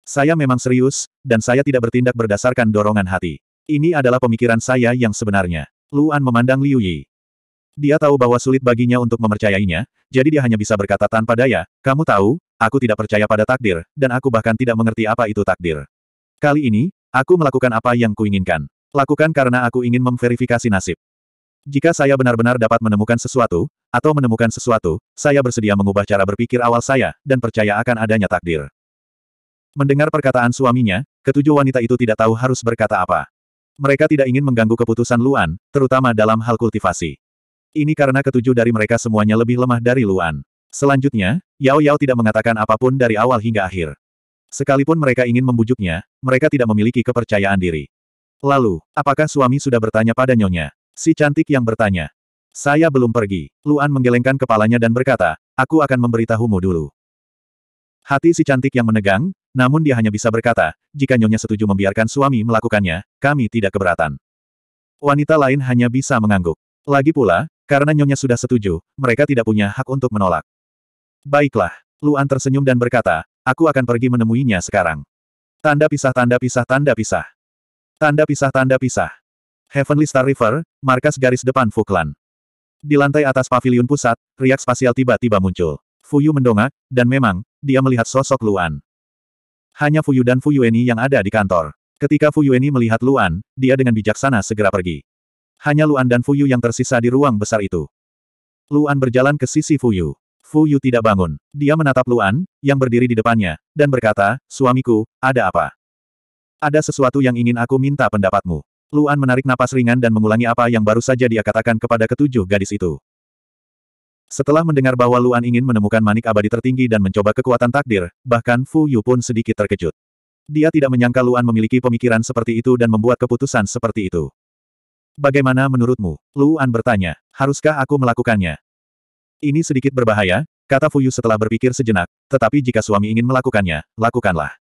Saya memang serius, dan saya tidak bertindak berdasarkan dorongan hati. Ini adalah pemikiran saya yang sebenarnya. Luan memandang Liu Yi. Dia tahu bahwa sulit baginya untuk mempercayainya, jadi dia hanya bisa berkata tanpa daya, kamu tahu, aku tidak percaya pada takdir, dan aku bahkan tidak mengerti apa itu takdir. Kali ini, aku melakukan apa yang kuinginkan. Lakukan karena aku ingin memverifikasi nasib. Jika saya benar-benar dapat menemukan sesuatu, atau menemukan sesuatu, saya bersedia mengubah cara berpikir awal saya, dan percaya akan adanya takdir. Mendengar perkataan suaminya, ketujuh wanita itu tidak tahu harus berkata apa. Mereka tidak ingin mengganggu keputusan Luan, terutama dalam hal kultivasi. Ini karena ketujuh dari mereka semuanya lebih lemah dari Luan. Selanjutnya, Yao Yao tidak mengatakan apapun dari awal hingga akhir. Sekalipun mereka ingin membujuknya, mereka tidak memiliki kepercayaan diri. Lalu, apakah suami sudah bertanya pada nyonya? Si cantik yang bertanya. Saya belum pergi. Luan menggelengkan kepalanya dan berkata, aku akan memberitahumu dulu. Hati si cantik yang menegang, namun dia hanya bisa berkata, jika nyonya setuju membiarkan suami melakukannya, kami tidak keberatan. Wanita lain hanya bisa mengangguk. Lagi pula, karena nyonya sudah setuju, mereka tidak punya hak untuk menolak. Baiklah, Luan tersenyum dan berkata, aku akan pergi menemuinya sekarang. Tanda pisah tanda pisah tanda pisah. Tanda pisah tanda pisah. Heavenly Star River, markas garis depan Fuklan. Di lantai atas pavilion pusat, riak spasial tiba-tiba muncul. Fuyu mendongak, dan memang, dia melihat sosok Luan. Hanya Fuyu dan Fuyueni yang ada di kantor. Ketika Fuyueni melihat Luan, dia dengan bijaksana segera pergi. Hanya Luan dan Fuyu yang tersisa di ruang besar itu. Luan berjalan ke sisi Fuyu. Fuyu tidak bangun. Dia menatap Luan, yang berdiri di depannya, dan berkata, Suamiku, ada apa? Ada sesuatu yang ingin aku minta pendapatmu. Luan menarik napas ringan dan mengulangi apa yang baru saja dia katakan kepada ketujuh gadis itu. Setelah mendengar bahwa Luan ingin menemukan manik abadi tertinggi dan mencoba kekuatan takdir, bahkan Fu Yu pun sedikit terkejut. Dia tidak menyangka Luan memiliki pemikiran seperti itu dan membuat keputusan seperti itu. Bagaimana menurutmu? Luan bertanya. Haruskah aku melakukannya? Ini sedikit berbahaya, kata Fu Yu setelah berpikir sejenak, tetapi jika suami ingin melakukannya, lakukanlah.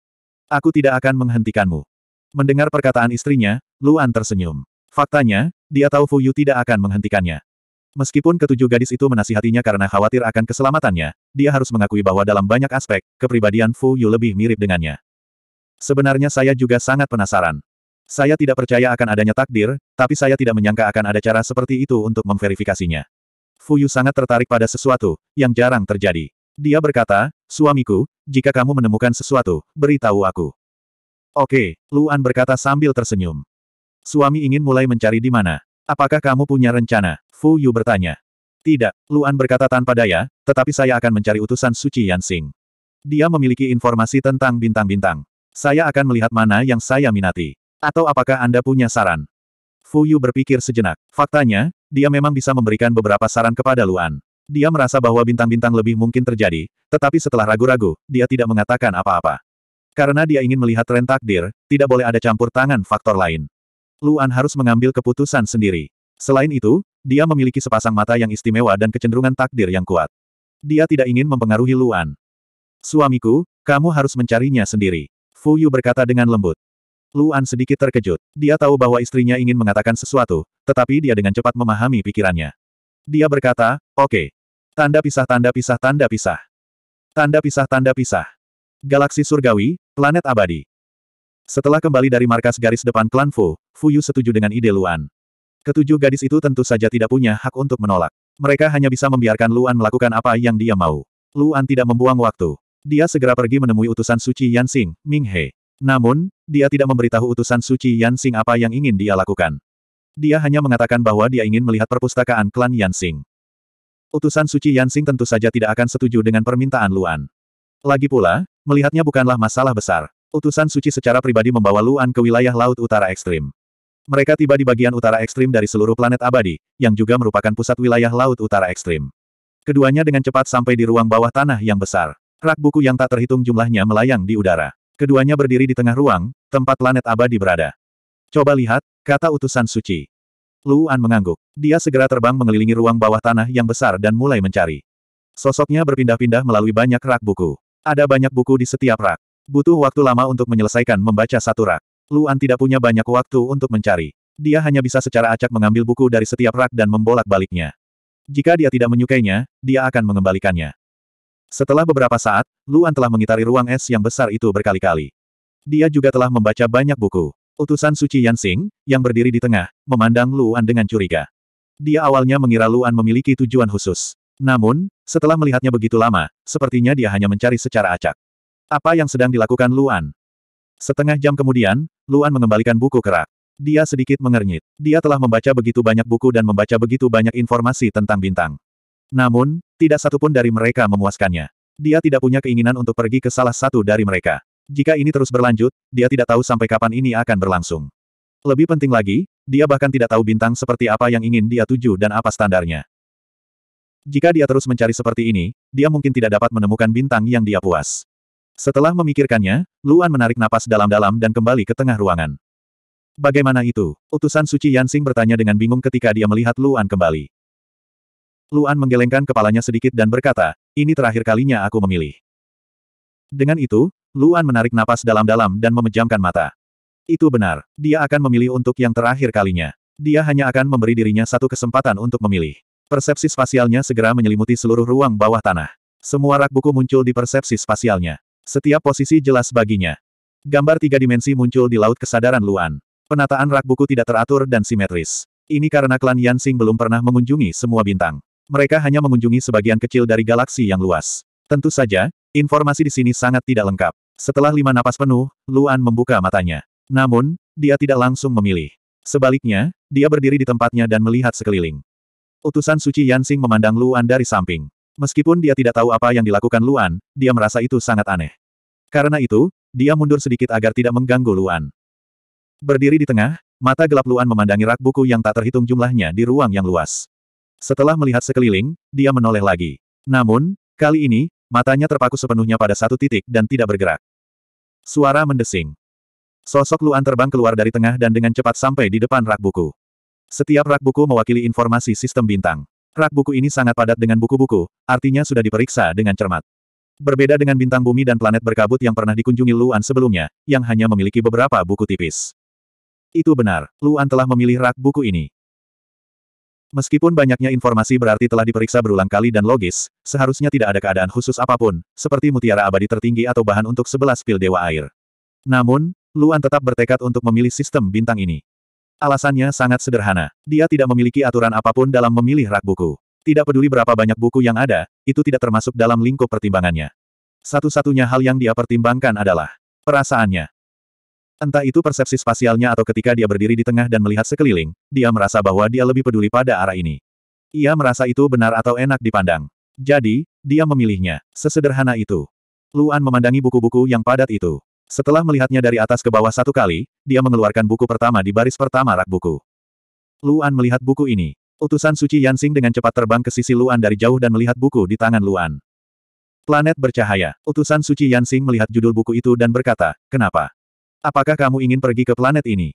Aku tidak akan menghentikanmu. Mendengar perkataan istrinya, Luan tersenyum. Faktanya, dia tahu Fuyu tidak akan menghentikannya. Meskipun ketujuh gadis itu menasihatinya karena khawatir akan keselamatannya, dia harus mengakui bahwa dalam banyak aspek, kepribadian Fu Yu lebih mirip dengannya. Sebenarnya saya juga sangat penasaran. Saya tidak percaya akan adanya takdir, tapi saya tidak menyangka akan ada cara seperti itu untuk memverifikasinya. Fu Yu sangat tertarik pada sesuatu, yang jarang terjadi. Dia berkata, suamiku, jika kamu menemukan sesuatu, beritahu aku. Oke, Luan berkata sambil tersenyum. Suami ingin mulai mencari di mana. Apakah kamu punya rencana? Fu Yu bertanya. Tidak, Luan berkata tanpa daya, tetapi saya akan mencari utusan Suci Yansing. Dia memiliki informasi tentang bintang-bintang. Saya akan melihat mana yang saya minati. Atau apakah Anda punya saran? Fu Yu berpikir sejenak. Faktanya, dia memang bisa memberikan beberapa saran kepada Luan. Dia merasa bahwa bintang-bintang lebih mungkin terjadi, tetapi setelah ragu-ragu, dia tidak mengatakan apa-apa. Karena dia ingin melihat tren takdir, tidak boleh ada campur tangan faktor lain. Luan harus mengambil keputusan sendiri. Selain itu, dia memiliki sepasang mata yang istimewa dan kecenderungan takdir yang kuat. Dia tidak ingin mempengaruhi Luan. Suamiku, kamu harus mencarinya sendiri. Fu Yu berkata dengan lembut. Luan sedikit terkejut. Dia tahu bahwa istrinya ingin mengatakan sesuatu, tetapi dia dengan cepat memahami pikirannya. Dia berkata, oke. Okay. Tanda pisah tanda pisah tanda pisah. Tanda pisah tanda pisah. Galaksi surgawi, planet abadi. Setelah kembali dari markas garis depan klan Fu, Fu Yu setuju dengan ide Luan. Ketujuh gadis itu tentu saja tidak punya hak untuk menolak. Mereka hanya bisa membiarkan Luan melakukan apa yang dia mau. Luan tidak membuang waktu. Dia segera pergi menemui utusan suci Yan Xing, Ming He. Namun, dia tidak memberitahu utusan suci Yan Xing apa yang ingin dia lakukan. Dia hanya mengatakan bahwa dia ingin melihat perpustakaan klan Yan Xing. Utusan suci Yansing tentu saja tidak akan setuju dengan permintaan Luan. Lagi pula, melihatnya bukanlah masalah besar. Utusan suci secara pribadi membawa Luan ke wilayah Laut Utara Ekstrim. Mereka tiba di bagian utara ekstrim dari seluruh planet abadi, yang juga merupakan pusat wilayah Laut Utara Ekstrim. Keduanya dengan cepat sampai di ruang bawah tanah yang besar. Rak buku yang tak terhitung jumlahnya melayang di udara. Keduanya berdiri di tengah ruang, tempat planet abadi berada. Coba lihat, kata utusan suci. Luan mengangguk. Dia segera terbang mengelilingi ruang bawah tanah yang besar dan mulai mencari. Sosoknya berpindah-pindah melalui banyak rak buku. Ada banyak buku di setiap rak. Butuh waktu lama untuk menyelesaikan membaca satu rak. Luan tidak punya banyak waktu untuk mencari. Dia hanya bisa secara acak mengambil buku dari setiap rak dan membolak-baliknya. Jika dia tidak menyukainya, dia akan mengembalikannya. Setelah beberapa saat, Luan telah mengitari ruang es yang besar itu berkali-kali. Dia juga telah membaca banyak buku. Utusan Suci Yansing, yang berdiri di tengah, memandang Luan dengan curiga. Dia awalnya mengira Luan memiliki tujuan khusus. Namun, setelah melihatnya begitu lama, sepertinya dia hanya mencari secara acak. Apa yang sedang dilakukan Luan? Setengah jam kemudian, Luan mengembalikan buku kerak. Dia sedikit mengernyit. Dia telah membaca begitu banyak buku dan membaca begitu banyak informasi tentang bintang. Namun, tidak satupun dari mereka memuaskannya. Dia tidak punya keinginan untuk pergi ke salah satu dari mereka. Jika ini terus berlanjut, dia tidak tahu sampai kapan ini akan berlangsung. Lebih penting lagi, dia bahkan tidak tahu bintang seperti apa yang ingin dia tuju dan apa standarnya. Jika dia terus mencari seperti ini, dia mungkin tidak dapat menemukan bintang yang dia puas. Setelah memikirkannya, Luan menarik napas dalam-dalam dan kembali ke tengah ruangan. Bagaimana itu? Utusan Suci Yansing bertanya dengan bingung ketika dia melihat Luan kembali. Luan menggelengkan kepalanya sedikit dan berkata, ini terakhir kalinya aku memilih. Dengan itu, Luan menarik napas dalam-dalam dan memejamkan mata. Itu benar, dia akan memilih untuk yang terakhir kalinya. Dia hanya akan memberi dirinya satu kesempatan untuk memilih. Persepsi spasialnya segera menyelimuti seluruh ruang bawah tanah. Semua rak buku muncul di persepsi spasialnya. Setiap posisi jelas baginya. Gambar tiga dimensi muncul di laut kesadaran Luan. Penataan rak buku tidak teratur dan simetris. Ini karena klan Yansing belum pernah mengunjungi semua bintang. Mereka hanya mengunjungi sebagian kecil dari galaksi yang luas. Tentu saja, Informasi di sini sangat tidak lengkap. Setelah lima napas penuh, Luan membuka matanya. Namun, dia tidak langsung memilih. Sebaliknya, dia berdiri di tempatnya dan melihat sekeliling. Utusan suci Yansing memandang Luan dari samping. Meskipun dia tidak tahu apa yang dilakukan Luan, dia merasa itu sangat aneh. Karena itu, dia mundur sedikit agar tidak mengganggu Luan. Berdiri di tengah, mata gelap Luan memandangi rak buku yang tak terhitung jumlahnya di ruang yang luas. Setelah melihat sekeliling, dia menoleh lagi. Namun, kali ini, Matanya terpaku sepenuhnya pada satu titik dan tidak bergerak. Suara mendesing. Sosok Luan terbang keluar dari tengah dan dengan cepat sampai di depan rak buku. Setiap rak buku mewakili informasi sistem bintang. Rak buku ini sangat padat dengan buku-buku, artinya sudah diperiksa dengan cermat. Berbeda dengan bintang bumi dan planet berkabut yang pernah dikunjungi Luan sebelumnya, yang hanya memiliki beberapa buku tipis. Itu benar, Luan telah memilih rak buku ini. Meskipun banyaknya informasi berarti telah diperiksa berulang kali dan logis, seharusnya tidak ada keadaan khusus apapun, seperti mutiara abadi tertinggi atau bahan untuk sebelas pil dewa air. Namun, Luan tetap bertekad untuk memilih sistem bintang ini. Alasannya sangat sederhana. Dia tidak memiliki aturan apapun dalam memilih rak buku. Tidak peduli berapa banyak buku yang ada, itu tidak termasuk dalam lingkup pertimbangannya. Satu-satunya hal yang dia pertimbangkan adalah perasaannya. Entah itu persepsi spasialnya atau ketika dia berdiri di tengah dan melihat sekeliling, dia merasa bahwa dia lebih peduli pada arah ini. Ia merasa itu benar atau enak dipandang. Jadi, dia memilihnya. Sesederhana itu. Luan memandangi buku-buku yang padat itu. Setelah melihatnya dari atas ke bawah satu kali, dia mengeluarkan buku pertama di baris pertama rak buku. Luan melihat buku ini. Utusan suci Yansing dengan cepat terbang ke sisi Luan dari jauh dan melihat buku di tangan Luan. Planet bercahaya. Utusan suci Yansing melihat judul buku itu dan berkata, "Kenapa?" Apakah kamu ingin pergi ke planet ini?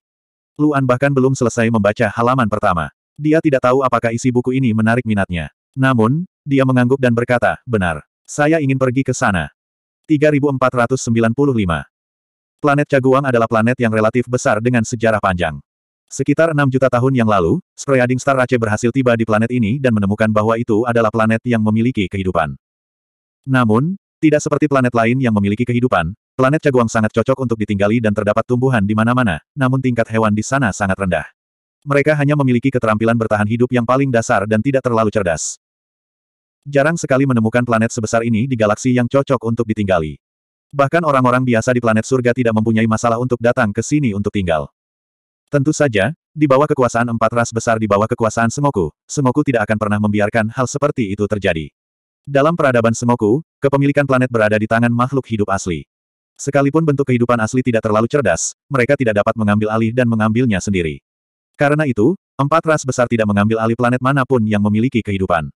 Luan bahkan belum selesai membaca halaman pertama. Dia tidak tahu apakah isi buku ini menarik minatnya. Namun, dia mengangguk dan berkata, benar. Saya ingin pergi ke sana. 3495 Planet Caguang adalah planet yang relatif besar dengan sejarah panjang. Sekitar 6 juta tahun yang lalu, Spreading Star Ace berhasil tiba di planet ini dan menemukan bahwa itu adalah planet yang memiliki kehidupan. Namun, tidak seperti planet lain yang memiliki kehidupan, Planet Caguang sangat cocok untuk ditinggali dan terdapat tumbuhan di mana-mana, namun tingkat hewan di sana sangat rendah. Mereka hanya memiliki keterampilan bertahan hidup yang paling dasar dan tidak terlalu cerdas. Jarang sekali menemukan planet sebesar ini di galaksi yang cocok untuk ditinggali. Bahkan orang-orang biasa di planet surga tidak mempunyai masalah untuk datang ke sini untuk tinggal. Tentu saja, di bawah kekuasaan empat ras besar di bawah kekuasaan Semoku, Semoku tidak akan pernah membiarkan hal seperti itu terjadi. Dalam peradaban Semoku, kepemilikan planet berada di tangan makhluk hidup asli. Sekalipun bentuk kehidupan asli tidak terlalu cerdas, mereka tidak dapat mengambil alih dan mengambilnya sendiri. Karena itu, empat ras besar tidak mengambil alih planet manapun yang memiliki kehidupan.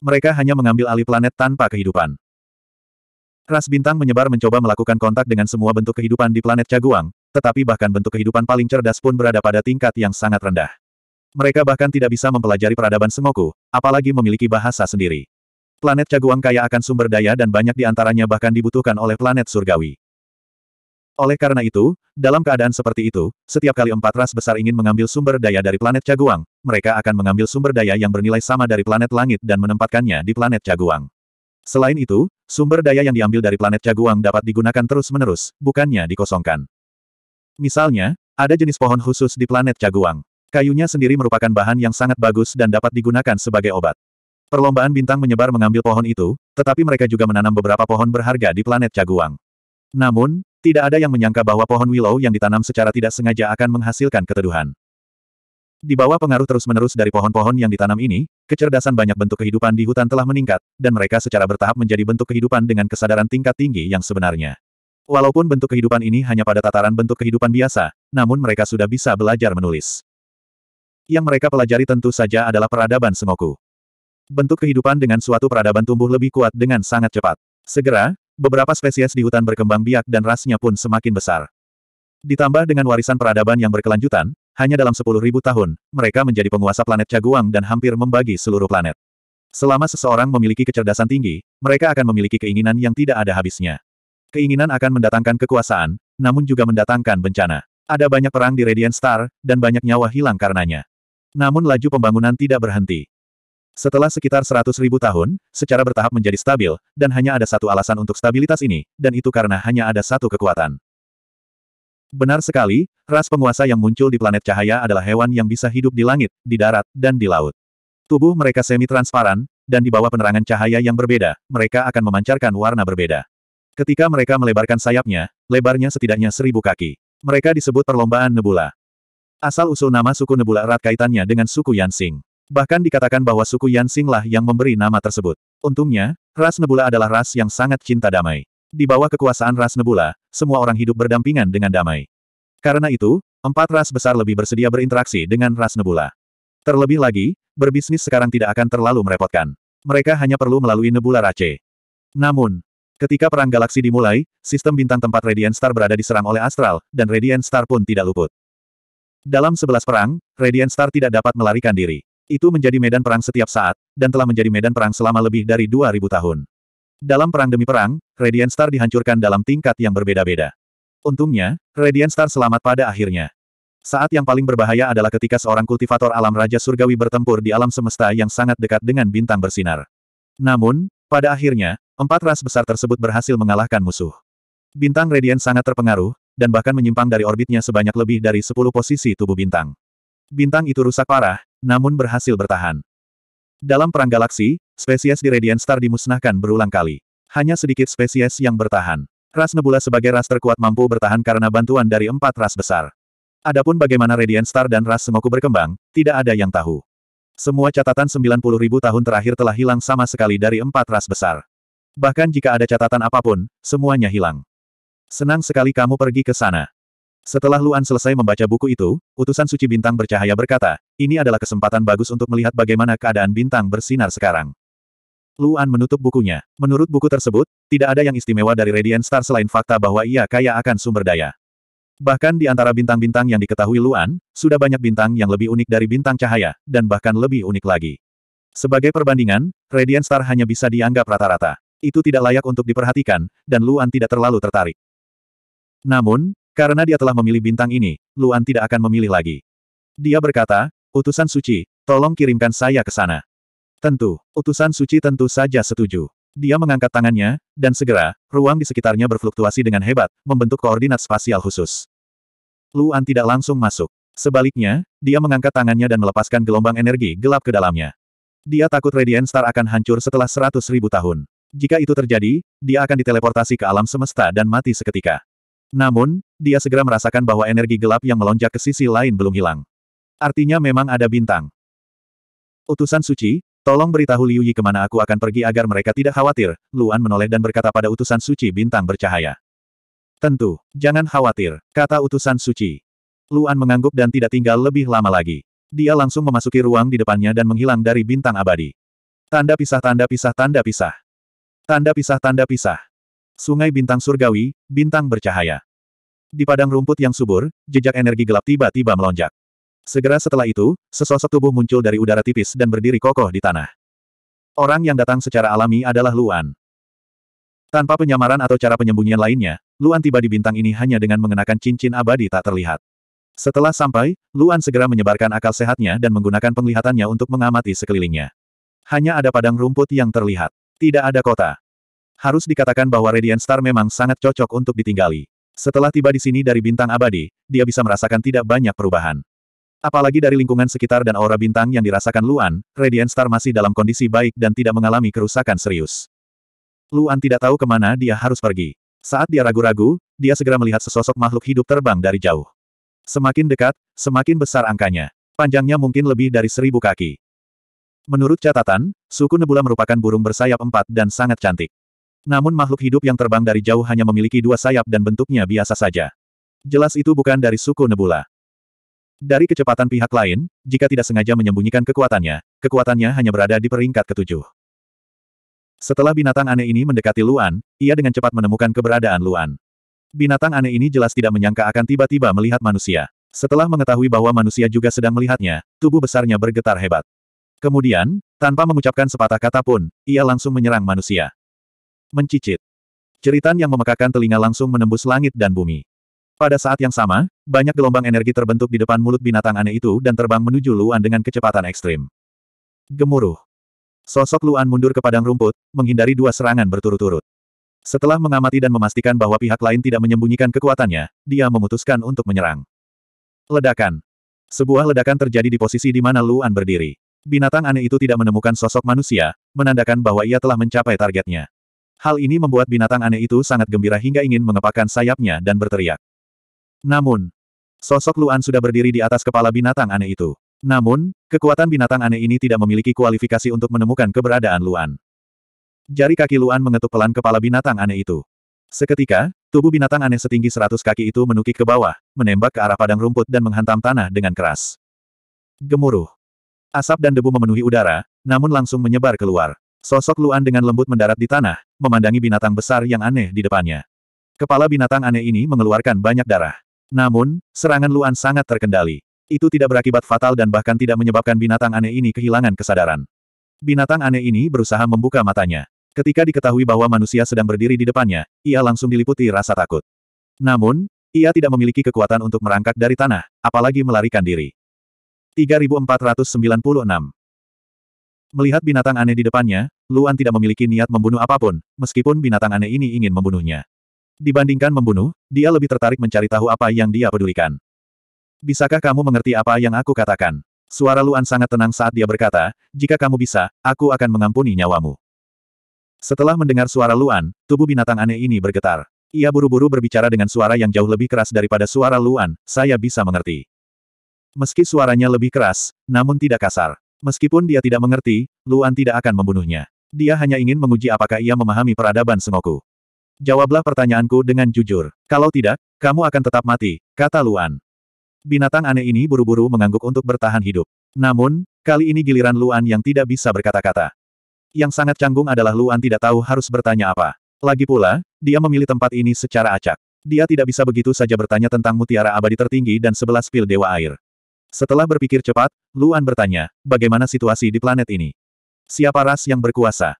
Mereka hanya mengambil alih planet tanpa kehidupan. Ras bintang menyebar mencoba melakukan kontak dengan semua bentuk kehidupan di planet Caguang, tetapi bahkan bentuk kehidupan paling cerdas pun berada pada tingkat yang sangat rendah. Mereka bahkan tidak bisa mempelajari peradaban semoku, apalagi memiliki bahasa sendiri. Planet Caguang kaya akan sumber daya dan banyak di antaranya bahkan dibutuhkan oleh planet surgawi. Oleh karena itu, dalam keadaan seperti itu, setiap kali empat ras besar ingin mengambil sumber daya dari planet Caguang, mereka akan mengambil sumber daya yang bernilai sama dari planet langit dan menempatkannya di planet Caguang. Selain itu, sumber daya yang diambil dari planet Caguang dapat digunakan terus-menerus, bukannya dikosongkan. Misalnya, ada jenis pohon khusus di planet Caguang. Kayunya sendiri merupakan bahan yang sangat bagus dan dapat digunakan sebagai obat. Perlombaan bintang menyebar mengambil pohon itu, tetapi mereka juga menanam beberapa pohon berharga di planet Caguang. Namun, tidak ada yang menyangka bahwa pohon willow yang ditanam secara tidak sengaja akan menghasilkan keteduhan. Di bawah pengaruh terus-menerus dari pohon-pohon yang ditanam ini, kecerdasan banyak bentuk kehidupan di hutan telah meningkat, dan mereka secara bertahap menjadi bentuk kehidupan dengan kesadaran tingkat tinggi yang sebenarnya. Walaupun bentuk kehidupan ini hanya pada tataran bentuk kehidupan biasa, namun mereka sudah bisa belajar menulis. Yang mereka pelajari tentu saja adalah peradaban semoku. Bentuk kehidupan dengan suatu peradaban tumbuh lebih kuat dengan sangat cepat. Segera, Beberapa spesies di hutan berkembang biak dan rasnya pun semakin besar. Ditambah dengan warisan peradaban yang berkelanjutan, hanya dalam 10.000 tahun, mereka menjadi penguasa planet Caguang dan hampir membagi seluruh planet. Selama seseorang memiliki kecerdasan tinggi, mereka akan memiliki keinginan yang tidak ada habisnya. Keinginan akan mendatangkan kekuasaan, namun juga mendatangkan bencana. Ada banyak perang di Radiant Star, dan banyak nyawa hilang karenanya. Namun laju pembangunan tidak berhenti. Setelah sekitar 100.000 tahun, secara bertahap menjadi stabil, dan hanya ada satu alasan untuk stabilitas ini, dan itu karena hanya ada satu kekuatan. Benar sekali, ras penguasa yang muncul di planet cahaya adalah hewan yang bisa hidup di langit, di darat, dan di laut. Tubuh mereka semi-transparan, dan di bawah penerangan cahaya yang berbeda, mereka akan memancarkan warna berbeda. Ketika mereka melebarkan sayapnya, lebarnya setidaknya seribu kaki. Mereka disebut perlombaan nebula. Asal-usul nama suku nebula erat kaitannya dengan suku Yansing. Bahkan dikatakan bahwa suku Yansinglah yang memberi nama tersebut. Untungnya, ras Nebula adalah ras yang sangat cinta damai. Di bawah kekuasaan ras Nebula, semua orang hidup berdampingan dengan damai. Karena itu, empat ras besar lebih bersedia berinteraksi dengan ras Nebula. Terlebih lagi, berbisnis sekarang tidak akan terlalu merepotkan. Mereka hanya perlu melalui Nebula Race. Namun, ketika perang galaksi dimulai, sistem bintang tempat Radiant Star berada diserang oleh Astral, dan Radiant Star pun tidak luput. Dalam sebelas perang, Radiant Star tidak dapat melarikan diri. Itu menjadi medan perang setiap saat, dan telah menjadi medan perang selama lebih dari 2000 tahun. Dalam perang demi perang, Radiant Star dihancurkan dalam tingkat yang berbeda-beda. Untungnya, Radiant Star selamat pada akhirnya. Saat yang paling berbahaya adalah ketika seorang kultivator alam Raja Surgawi bertempur di alam semesta yang sangat dekat dengan bintang bersinar. Namun, pada akhirnya, empat ras besar tersebut berhasil mengalahkan musuh. Bintang Radiant sangat terpengaruh, dan bahkan menyimpang dari orbitnya sebanyak lebih dari 10 posisi tubuh bintang. Bintang itu rusak parah, namun berhasil bertahan. Dalam perang galaksi, spesies di Radiant Star dimusnahkan berulang kali. Hanya sedikit spesies yang bertahan. Ras Nebula sebagai ras terkuat mampu bertahan karena bantuan dari empat ras besar. Adapun bagaimana Radiant Star dan ras Semoku berkembang, tidak ada yang tahu. Semua catatan 90.000 tahun terakhir telah hilang sama sekali dari empat ras besar. Bahkan jika ada catatan apapun, semuanya hilang. Senang sekali kamu pergi ke sana. Setelah Luan selesai membaca buku itu, utusan suci bintang bercahaya berkata, ini adalah kesempatan bagus untuk melihat bagaimana keadaan bintang bersinar sekarang. Luan menutup bukunya. Menurut buku tersebut, tidak ada yang istimewa dari Radiant Star selain fakta bahwa ia kaya akan sumber daya. Bahkan di antara bintang-bintang yang diketahui Luan, sudah banyak bintang yang lebih unik dari bintang cahaya, dan bahkan lebih unik lagi. Sebagai perbandingan, Radiant Star hanya bisa dianggap rata-rata. Itu tidak layak untuk diperhatikan, dan Luan tidak terlalu tertarik. Namun, karena dia telah memilih bintang ini, Luan tidak akan memilih lagi. Dia berkata, utusan suci, tolong kirimkan saya ke sana. Tentu, utusan suci tentu saja setuju. Dia mengangkat tangannya, dan segera, ruang di sekitarnya berfluktuasi dengan hebat, membentuk koordinat spasial khusus. Luan tidak langsung masuk. Sebaliknya, dia mengangkat tangannya dan melepaskan gelombang energi gelap ke dalamnya. Dia takut Radiant Star akan hancur setelah seratus ribu tahun. Jika itu terjadi, dia akan diteleportasi ke alam semesta dan mati seketika. Namun, dia segera merasakan bahwa energi gelap yang melonjak ke sisi lain belum hilang. Artinya memang ada bintang. Utusan suci, tolong beritahu Liu Yi kemana aku akan pergi agar mereka tidak khawatir, Luan menoleh dan berkata pada utusan suci bintang bercahaya. Tentu, jangan khawatir, kata utusan suci. Luan mengangguk dan tidak tinggal lebih lama lagi. Dia langsung memasuki ruang di depannya dan menghilang dari bintang abadi. Tanda pisah tanda pisah tanda pisah. Tanda pisah tanda pisah. Sungai Bintang Surgawi, Bintang Bercahaya. Di padang rumput yang subur, jejak energi gelap tiba-tiba melonjak. Segera setelah itu, sesosok tubuh muncul dari udara tipis dan berdiri kokoh di tanah. Orang yang datang secara alami adalah Luan. Tanpa penyamaran atau cara penyembunyian lainnya, Luan tiba di bintang ini hanya dengan mengenakan cincin abadi tak terlihat. Setelah sampai, Luan segera menyebarkan akal sehatnya dan menggunakan penglihatannya untuk mengamati sekelilingnya. Hanya ada padang rumput yang terlihat. Tidak ada kota. Harus dikatakan bahwa Radiant Star memang sangat cocok untuk ditinggali. Setelah tiba di sini dari bintang abadi, dia bisa merasakan tidak banyak perubahan. Apalagi dari lingkungan sekitar dan aura bintang yang dirasakan Luan, Radiant Star masih dalam kondisi baik dan tidak mengalami kerusakan serius. Luan tidak tahu kemana dia harus pergi. Saat dia ragu-ragu, dia segera melihat sesosok makhluk hidup terbang dari jauh. Semakin dekat, semakin besar angkanya. Panjangnya mungkin lebih dari seribu kaki. Menurut catatan, suku Nebula merupakan burung bersayap empat dan sangat cantik. Namun makhluk hidup yang terbang dari jauh hanya memiliki dua sayap dan bentuknya biasa saja. Jelas itu bukan dari suku Nebula. Dari kecepatan pihak lain, jika tidak sengaja menyembunyikan kekuatannya, kekuatannya hanya berada di peringkat ketujuh. Setelah binatang aneh ini mendekati Luan, ia dengan cepat menemukan keberadaan Luan. Binatang aneh ini jelas tidak menyangka akan tiba-tiba melihat manusia. Setelah mengetahui bahwa manusia juga sedang melihatnya, tubuh besarnya bergetar hebat. Kemudian, tanpa mengucapkan sepatah kata pun, ia langsung menyerang manusia. Mencicit. Ceritan yang memekakan telinga langsung menembus langit dan bumi. Pada saat yang sama, banyak gelombang energi terbentuk di depan mulut binatang aneh itu dan terbang menuju Luan dengan kecepatan ekstrim. Gemuruh. Sosok Luan mundur ke padang rumput, menghindari dua serangan berturut-turut. Setelah mengamati dan memastikan bahwa pihak lain tidak menyembunyikan kekuatannya, dia memutuskan untuk menyerang. Ledakan. Sebuah ledakan terjadi di posisi di mana Luan berdiri. Binatang aneh itu tidak menemukan sosok manusia, menandakan bahwa ia telah mencapai targetnya. Hal ini membuat binatang aneh itu sangat gembira hingga ingin mengepakkan sayapnya dan berteriak. Namun, sosok Luan sudah berdiri di atas kepala binatang aneh itu. Namun, kekuatan binatang aneh ini tidak memiliki kualifikasi untuk menemukan keberadaan Luan. Jari kaki Luan mengetuk pelan kepala binatang aneh itu. Seketika, tubuh binatang aneh setinggi seratus kaki itu menukik ke bawah, menembak ke arah padang rumput dan menghantam tanah dengan keras. Gemuruh. Asap dan debu memenuhi udara, namun langsung menyebar keluar. Sosok Luan dengan lembut mendarat di tanah, memandangi binatang besar yang aneh di depannya. Kepala binatang aneh ini mengeluarkan banyak darah. Namun, serangan Luan sangat terkendali. Itu tidak berakibat fatal dan bahkan tidak menyebabkan binatang aneh ini kehilangan kesadaran. Binatang aneh ini berusaha membuka matanya. Ketika diketahui bahwa manusia sedang berdiri di depannya, ia langsung diliputi rasa takut. Namun, ia tidak memiliki kekuatan untuk merangkak dari tanah, apalagi melarikan diri. 3496 Melihat binatang aneh di depannya, Luan tidak memiliki niat membunuh apapun, meskipun binatang aneh ini ingin membunuhnya. Dibandingkan membunuh, dia lebih tertarik mencari tahu apa yang dia pedulikan. Bisakah kamu mengerti apa yang aku katakan? Suara Luan sangat tenang saat dia berkata, jika kamu bisa, aku akan mengampuni nyawamu. Setelah mendengar suara Luan, tubuh binatang aneh ini bergetar. Ia buru-buru berbicara dengan suara yang jauh lebih keras daripada suara Luan, saya bisa mengerti. Meski suaranya lebih keras, namun tidak kasar. Meskipun dia tidak mengerti, Luan tidak akan membunuhnya. Dia hanya ingin menguji apakah ia memahami peradaban Sengoku. Jawablah pertanyaanku dengan jujur. Kalau tidak, kamu akan tetap mati, kata Luan. Binatang aneh ini buru-buru mengangguk untuk bertahan hidup. Namun, kali ini giliran Luan yang tidak bisa berkata-kata. Yang sangat canggung adalah Luan tidak tahu harus bertanya apa. Lagi pula, dia memilih tempat ini secara acak. Dia tidak bisa begitu saja bertanya tentang mutiara abadi tertinggi dan sebelas pil dewa air. Setelah berpikir cepat, Luan bertanya, bagaimana situasi di planet ini? Siapa ras yang berkuasa?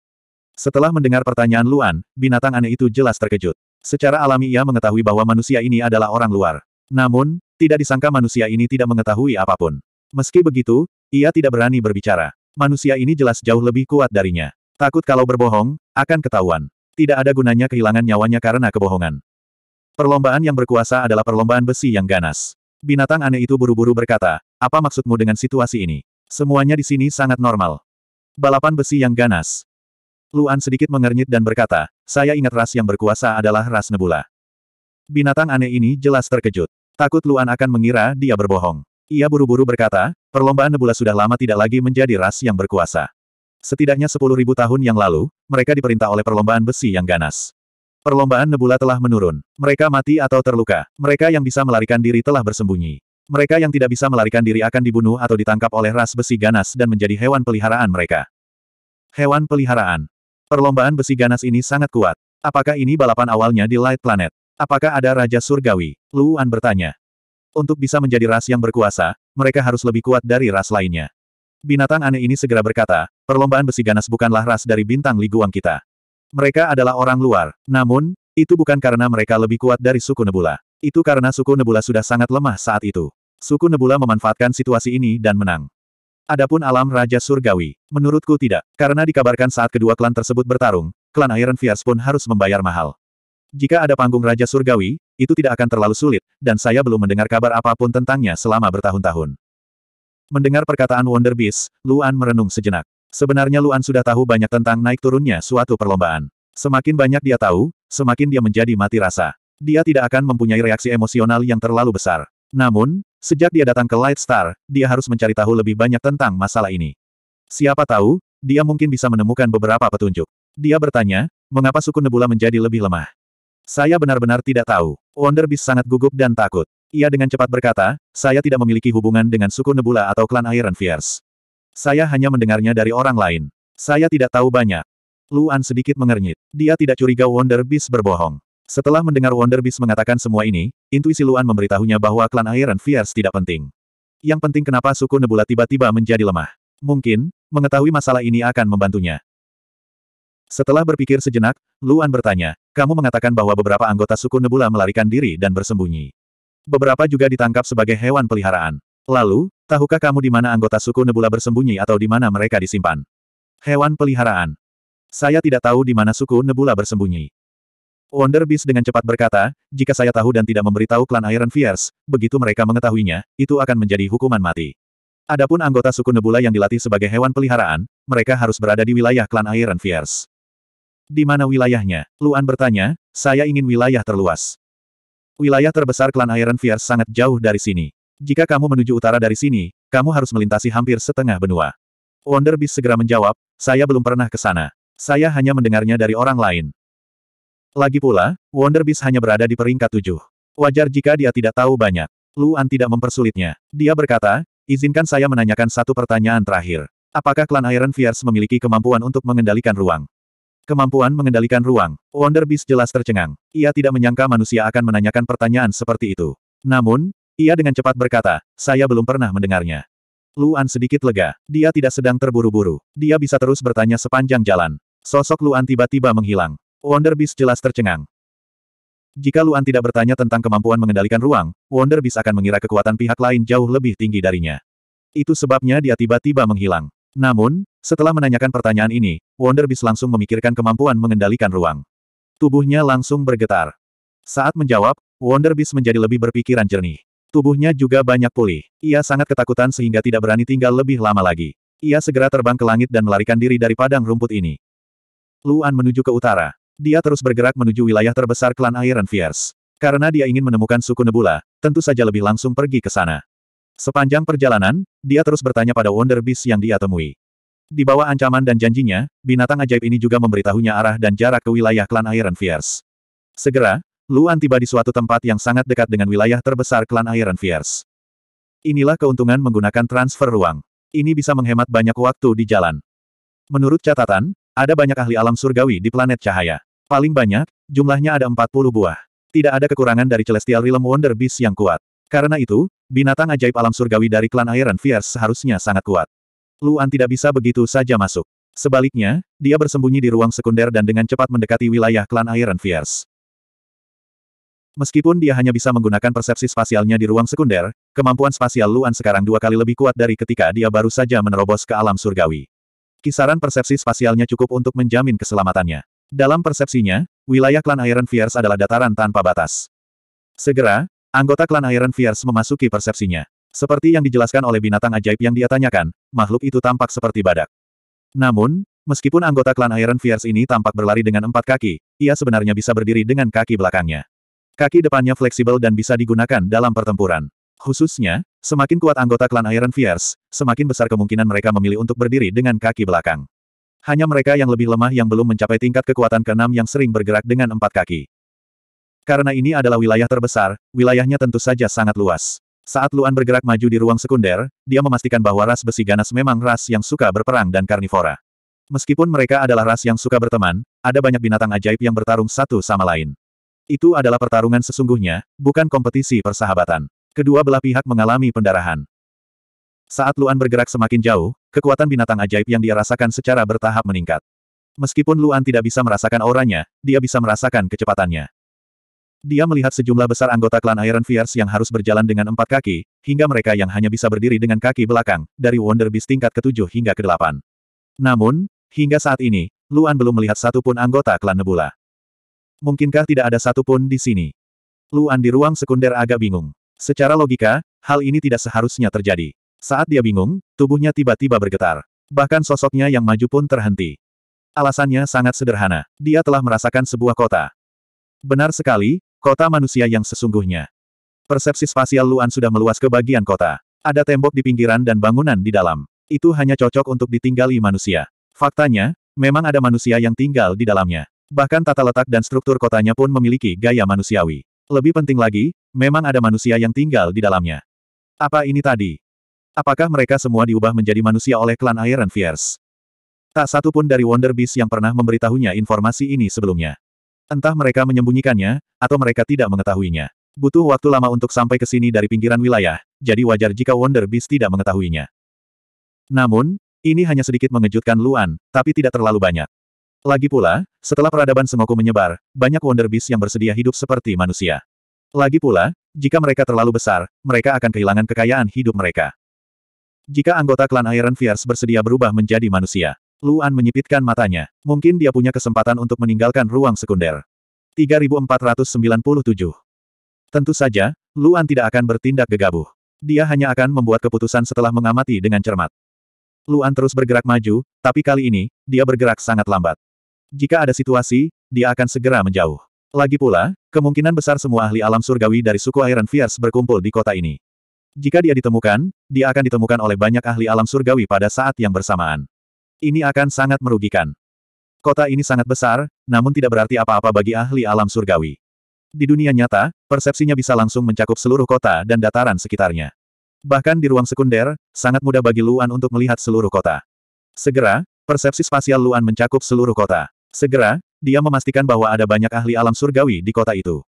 Setelah mendengar pertanyaan Luan, binatang aneh itu jelas terkejut. Secara alami ia mengetahui bahwa manusia ini adalah orang luar. Namun, tidak disangka manusia ini tidak mengetahui apapun. Meski begitu, ia tidak berani berbicara. Manusia ini jelas jauh lebih kuat darinya. Takut kalau berbohong, akan ketahuan. Tidak ada gunanya kehilangan nyawanya karena kebohongan. Perlombaan yang berkuasa adalah perlombaan besi yang ganas. Binatang aneh itu buru-buru berkata, apa maksudmu dengan situasi ini? Semuanya di sini sangat normal. Balapan besi yang ganas. Luan sedikit mengernyit dan berkata, saya ingat ras yang berkuasa adalah ras nebula. Binatang aneh ini jelas terkejut. Takut Luan akan mengira dia berbohong. Ia buru-buru berkata, perlombaan nebula sudah lama tidak lagi menjadi ras yang berkuasa. Setidaknya 10.000 tahun yang lalu, mereka diperintah oleh perlombaan besi yang ganas. Perlombaan nebula telah menurun. Mereka mati atau terluka. Mereka yang bisa melarikan diri telah bersembunyi. Mereka yang tidak bisa melarikan diri akan dibunuh atau ditangkap oleh ras besi ganas dan menjadi hewan peliharaan mereka. Hewan peliharaan. Perlombaan besi ganas ini sangat kuat. Apakah ini balapan awalnya di Light Planet? Apakah ada Raja Surgawi? Luan bertanya. Untuk bisa menjadi ras yang berkuasa, mereka harus lebih kuat dari ras lainnya. Binatang aneh ini segera berkata, perlombaan besi ganas bukanlah ras dari bintang liguang kita. Mereka adalah orang luar, namun, itu bukan karena mereka lebih kuat dari suku Nebula. Itu karena suku Nebula sudah sangat lemah saat itu. Suku Nebula memanfaatkan situasi ini dan menang. Adapun alam Raja Surgawi, menurutku tidak, karena dikabarkan saat kedua klan tersebut bertarung, klan Iron Fierce pun harus membayar mahal. Jika ada panggung Raja Surgawi, itu tidak akan terlalu sulit, dan saya belum mendengar kabar apapun tentangnya selama bertahun-tahun. Mendengar perkataan Wonder Beast, Luan merenung sejenak. Sebenarnya Luan sudah tahu banyak tentang naik turunnya suatu perlombaan. Semakin banyak dia tahu, semakin dia menjadi mati rasa. Dia tidak akan mempunyai reaksi emosional yang terlalu besar. Namun, sejak dia datang ke Light Star, dia harus mencari tahu lebih banyak tentang masalah ini. Siapa tahu, dia mungkin bisa menemukan beberapa petunjuk. Dia bertanya, mengapa suku Nebula menjadi lebih lemah? Saya benar-benar tidak tahu. Wonder Beast sangat gugup dan takut. Ia dengan cepat berkata, saya tidak memiliki hubungan dengan suku Nebula atau klan Iron Fierce. Saya hanya mendengarnya dari orang lain. Saya tidak tahu banyak. Luan sedikit mengernyit. Dia tidak curiga Wonder Beast berbohong. Setelah mendengar Wonder Beast mengatakan semua ini, intuisi Luan memberitahunya bahwa klan Iron Fierce tidak penting. Yang penting kenapa suku Nebula tiba-tiba menjadi lemah. Mungkin, mengetahui masalah ini akan membantunya. Setelah berpikir sejenak, Luan bertanya, kamu mengatakan bahwa beberapa anggota suku Nebula melarikan diri dan bersembunyi. Beberapa juga ditangkap sebagai hewan peliharaan. Lalu, Tahukah kamu di mana anggota suku Nebula bersembunyi atau di mana mereka disimpan? Hewan peliharaan. Saya tidak tahu di mana suku Nebula bersembunyi. Wonder Beast dengan cepat berkata, jika saya tahu dan tidak memberitahu klan Iron Fierce, begitu mereka mengetahuinya, itu akan menjadi hukuman mati. Adapun anggota suku Nebula yang dilatih sebagai hewan peliharaan, mereka harus berada di wilayah klan Iron Fierce. Di mana wilayahnya? Luan bertanya, saya ingin wilayah terluas. Wilayah terbesar klan Iron Fierce sangat jauh dari sini. Jika kamu menuju utara dari sini, kamu harus melintasi hampir setengah benua. Wonder Beast segera menjawab, saya belum pernah ke sana. Saya hanya mendengarnya dari orang lain. Lagi pula, Wonder Beast hanya berada di peringkat tujuh. Wajar jika dia tidak tahu banyak. Luan tidak mempersulitnya. Dia berkata, izinkan saya menanyakan satu pertanyaan terakhir. Apakah klan Iron Fierce memiliki kemampuan untuk mengendalikan ruang? Kemampuan mengendalikan ruang. Wonder Beast jelas tercengang. Ia tidak menyangka manusia akan menanyakan pertanyaan seperti itu. Namun, ia dengan cepat berkata, saya belum pernah mendengarnya. Luan sedikit lega. Dia tidak sedang terburu-buru. Dia bisa terus bertanya sepanjang jalan. Sosok Luan tiba-tiba menghilang. Wonder Beast jelas tercengang. Jika Luan tidak bertanya tentang kemampuan mengendalikan ruang, Wonder Beast akan mengira kekuatan pihak lain jauh lebih tinggi darinya. Itu sebabnya dia tiba-tiba menghilang. Namun, setelah menanyakan pertanyaan ini, Wonder Beast langsung memikirkan kemampuan mengendalikan ruang. Tubuhnya langsung bergetar. Saat menjawab, Wonder Beast menjadi lebih berpikiran jernih. Tubuhnya juga banyak pulih. Ia sangat ketakutan sehingga tidak berani tinggal lebih lama lagi. Ia segera terbang ke langit dan melarikan diri dari padang rumput ini. Luan menuju ke utara. Dia terus bergerak menuju wilayah terbesar klan Iron Fierce. Karena dia ingin menemukan suku Nebula, tentu saja lebih langsung pergi ke sana. Sepanjang perjalanan, dia terus bertanya pada Wonder Beast yang dia temui. Di bawah ancaman dan janjinya, binatang ajaib ini juga memberitahunya arah dan jarak ke wilayah klan Iron Fierce. Segera, Luan tiba di suatu tempat yang sangat dekat dengan wilayah terbesar klan Iron Fierce. Inilah keuntungan menggunakan transfer ruang. Ini bisa menghemat banyak waktu di jalan. Menurut catatan, ada banyak ahli alam surgawi di planet cahaya. Paling banyak, jumlahnya ada 40 buah. Tidak ada kekurangan dari Celestial Realm Wonder Beast yang kuat. Karena itu, binatang ajaib alam surgawi dari klan Iron Fierce seharusnya sangat kuat. Luan tidak bisa begitu saja masuk. Sebaliknya, dia bersembunyi di ruang sekunder dan dengan cepat mendekati wilayah klan Iron Fierce. Meskipun dia hanya bisa menggunakan persepsi spasialnya di ruang sekunder, kemampuan spasial Luan sekarang dua kali lebih kuat dari ketika dia baru saja menerobos ke alam surgawi. Kisaran persepsi spasialnya cukup untuk menjamin keselamatannya. Dalam persepsinya, wilayah klan Iron Fierce adalah dataran tanpa batas. Segera, anggota klan Iron Fierce memasuki persepsinya. Seperti yang dijelaskan oleh binatang ajaib yang dia tanyakan, makhluk itu tampak seperti badak. Namun, meskipun anggota klan Iron Fierce ini tampak berlari dengan empat kaki, ia sebenarnya bisa berdiri dengan kaki belakangnya. Kaki depannya fleksibel dan bisa digunakan dalam pertempuran. Khususnya, semakin kuat anggota klan Iron Fierce, semakin besar kemungkinan mereka memilih untuk berdiri dengan kaki belakang. Hanya mereka yang lebih lemah yang belum mencapai tingkat kekuatan keenam yang sering bergerak dengan empat kaki. Karena ini adalah wilayah terbesar, wilayahnya tentu saja sangat luas. Saat Luan bergerak maju di ruang sekunder, dia memastikan bahwa ras besi ganas memang ras yang suka berperang dan karnivora. Meskipun mereka adalah ras yang suka berteman, ada banyak binatang ajaib yang bertarung satu sama lain. Itu adalah pertarungan sesungguhnya, bukan kompetisi persahabatan. Kedua belah pihak mengalami pendarahan. Saat Luan bergerak semakin jauh, kekuatan binatang ajaib yang dia rasakan secara bertahap meningkat. Meskipun Luan tidak bisa merasakan auranya, dia bisa merasakan kecepatannya. Dia melihat sejumlah besar anggota klan Iron Fierce yang harus berjalan dengan empat kaki, hingga mereka yang hanya bisa berdiri dengan kaki belakang, dari Wonder Beast tingkat ke ketujuh hingga ke kedelapan. Namun, hingga saat ini, Luan belum melihat satupun anggota klan Nebula. Mungkinkah tidak ada satupun di sini? Luan di ruang sekunder agak bingung. Secara logika, hal ini tidak seharusnya terjadi. Saat dia bingung, tubuhnya tiba-tiba bergetar. Bahkan sosoknya yang maju pun terhenti. Alasannya sangat sederhana. Dia telah merasakan sebuah kota. Benar sekali, kota manusia yang sesungguhnya. Persepsi spasial Luan sudah meluas ke bagian kota. Ada tembok di pinggiran dan bangunan di dalam. Itu hanya cocok untuk ditinggali manusia. Faktanya, memang ada manusia yang tinggal di dalamnya. Bahkan tata letak dan struktur kotanya pun memiliki gaya manusiawi. Lebih penting lagi, memang ada manusia yang tinggal di dalamnya. Apa ini tadi? Apakah mereka semua diubah menjadi manusia oleh klan Iron Fierce? Tak satu pun dari Wonder Beast yang pernah memberitahunya informasi ini sebelumnya. Entah mereka menyembunyikannya, atau mereka tidak mengetahuinya. Butuh waktu lama untuk sampai ke sini dari pinggiran wilayah, jadi wajar jika Wonder Beast tidak mengetahuinya. Namun, ini hanya sedikit mengejutkan Luan, tapi tidak terlalu banyak. Lagi pula, setelah peradaban Sengoku menyebar, banyak Wonder Beast yang bersedia hidup seperti manusia. Lagi pula, jika mereka terlalu besar, mereka akan kehilangan kekayaan hidup mereka. Jika anggota klan Iron Fierce bersedia berubah menjadi manusia, Luan menyipitkan matanya. Mungkin dia punya kesempatan untuk meninggalkan ruang sekunder. 3497 Tentu saja, Luan tidak akan bertindak gegabah. Dia hanya akan membuat keputusan setelah mengamati dengan cermat. Luan terus bergerak maju, tapi kali ini, dia bergerak sangat lambat. Jika ada situasi, dia akan segera menjauh. Lagi pula, kemungkinan besar semua ahli alam surgawi dari suku Iron Fierce berkumpul di kota ini. Jika dia ditemukan, dia akan ditemukan oleh banyak ahli alam surgawi pada saat yang bersamaan. Ini akan sangat merugikan. Kota ini sangat besar, namun tidak berarti apa-apa bagi ahli alam surgawi. Di dunia nyata, persepsinya bisa langsung mencakup seluruh kota dan dataran sekitarnya. Bahkan di ruang sekunder, sangat mudah bagi Luan untuk melihat seluruh kota. Segera, persepsi spasial Luan mencakup seluruh kota. Segera, dia memastikan bahwa ada banyak ahli alam surgawi di kota itu.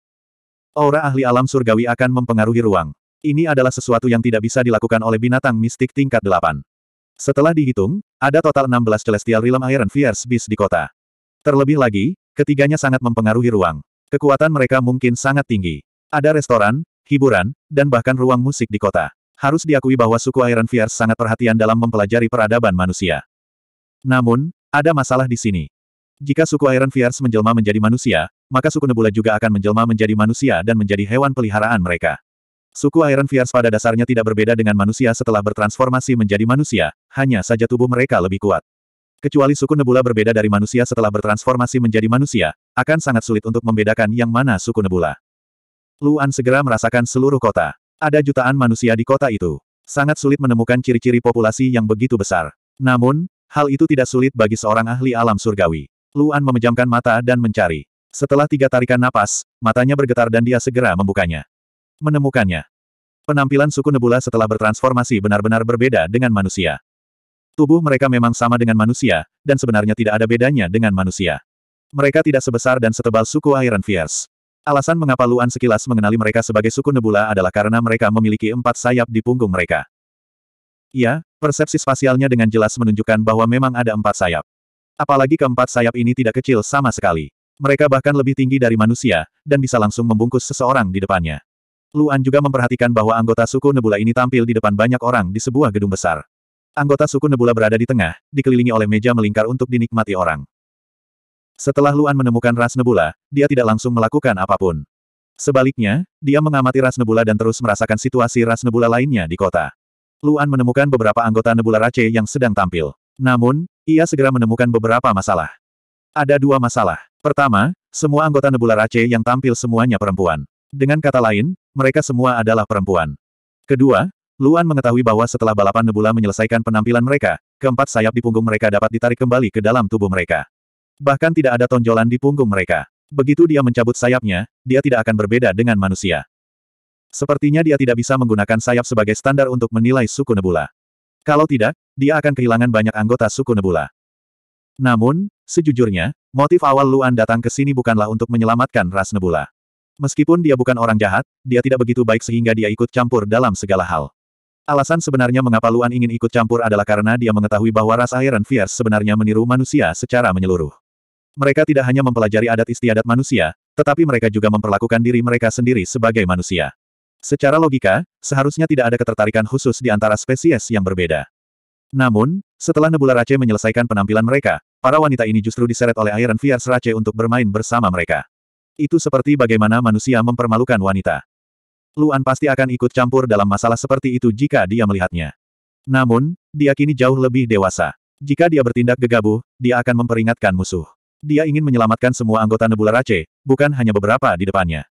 Aura ahli alam surgawi akan mempengaruhi ruang. Ini adalah sesuatu yang tidak bisa dilakukan oleh binatang mistik tingkat 8. Setelah dihitung, ada total 16 Celestial Realm Iron Fierce Beast di kota. Terlebih lagi, ketiganya sangat mempengaruhi ruang. Kekuatan mereka mungkin sangat tinggi. Ada restoran, hiburan, dan bahkan ruang musik di kota. Harus diakui bahwa suku Iron Fierce sangat perhatian dalam mempelajari peradaban manusia. Namun, ada masalah di sini. Jika suku Iron Fierce menjelma menjadi manusia, maka suku Nebula juga akan menjelma menjadi manusia dan menjadi hewan peliharaan mereka. Suku Iron Fierce pada dasarnya tidak berbeda dengan manusia setelah bertransformasi menjadi manusia, hanya saja tubuh mereka lebih kuat. Kecuali suku Nebula berbeda dari manusia setelah bertransformasi menjadi manusia, akan sangat sulit untuk membedakan yang mana suku Nebula. Luan segera merasakan seluruh kota. Ada jutaan manusia di kota itu. Sangat sulit menemukan ciri-ciri populasi yang begitu besar. Namun, hal itu tidak sulit bagi seorang ahli alam surgawi. Luan memejamkan mata dan mencari. Setelah tiga tarikan napas, matanya bergetar dan dia segera membukanya. Menemukannya. Penampilan suku Nebula setelah bertransformasi benar-benar berbeda dengan manusia. Tubuh mereka memang sama dengan manusia, dan sebenarnya tidak ada bedanya dengan manusia. Mereka tidak sebesar dan setebal suku Iron Fierce. Alasan mengapa Luan sekilas mengenali mereka sebagai suku Nebula adalah karena mereka memiliki empat sayap di punggung mereka. Ya, persepsi spasialnya dengan jelas menunjukkan bahwa memang ada empat sayap. Apalagi keempat sayap ini tidak kecil sama sekali. Mereka bahkan lebih tinggi dari manusia, dan bisa langsung membungkus seseorang di depannya. Luan juga memperhatikan bahwa anggota suku Nebula ini tampil di depan banyak orang di sebuah gedung besar. Anggota suku Nebula berada di tengah, dikelilingi oleh meja melingkar untuk dinikmati orang. Setelah Luan menemukan ras Nebula, dia tidak langsung melakukan apapun. Sebaliknya, dia mengamati ras Nebula dan terus merasakan situasi ras Nebula lainnya di kota. Luan menemukan beberapa anggota Nebula Race yang sedang tampil. Namun, ia segera menemukan beberapa masalah. Ada dua masalah. Pertama, semua anggota Nebula Race yang tampil semuanya perempuan. Dengan kata lain, mereka semua adalah perempuan. Kedua, Luan mengetahui bahwa setelah balapan Nebula menyelesaikan penampilan mereka, keempat sayap di punggung mereka dapat ditarik kembali ke dalam tubuh mereka. Bahkan tidak ada tonjolan di punggung mereka. Begitu dia mencabut sayapnya, dia tidak akan berbeda dengan manusia. Sepertinya dia tidak bisa menggunakan sayap sebagai standar untuk menilai suku Nebula. Kalau tidak, dia akan kehilangan banyak anggota suku Nebula. Namun, sejujurnya, motif awal Luan datang ke sini bukanlah untuk menyelamatkan ras Nebula. Meskipun dia bukan orang jahat, dia tidak begitu baik sehingga dia ikut campur dalam segala hal. Alasan sebenarnya mengapa Luan ingin ikut campur adalah karena dia mengetahui bahwa ras Iron Fierce sebenarnya meniru manusia secara menyeluruh. Mereka tidak hanya mempelajari adat istiadat manusia, tetapi mereka juga memperlakukan diri mereka sendiri sebagai manusia. Secara logika, seharusnya tidak ada ketertarikan khusus di antara spesies yang berbeda. Namun, setelah Nebula Race menyelesaikan penampilan mereka, para wanita ini justru diseret oleh Iron Fierce Race untuk bermain bersama mereka. Itu seperti bagaimana manusia mempermalukan wanita. Luan pasti akan ikut campur dalam masalah seperti itu jika dia melihatnya. Namun, dia kini jauh lebih dewasa. Jika dia bertindak gegabah, dia akan memperingatkan musuh. Dia ingin menyelamatkan semua anggota Nebula Race, bukan hanya beberapa di depannya.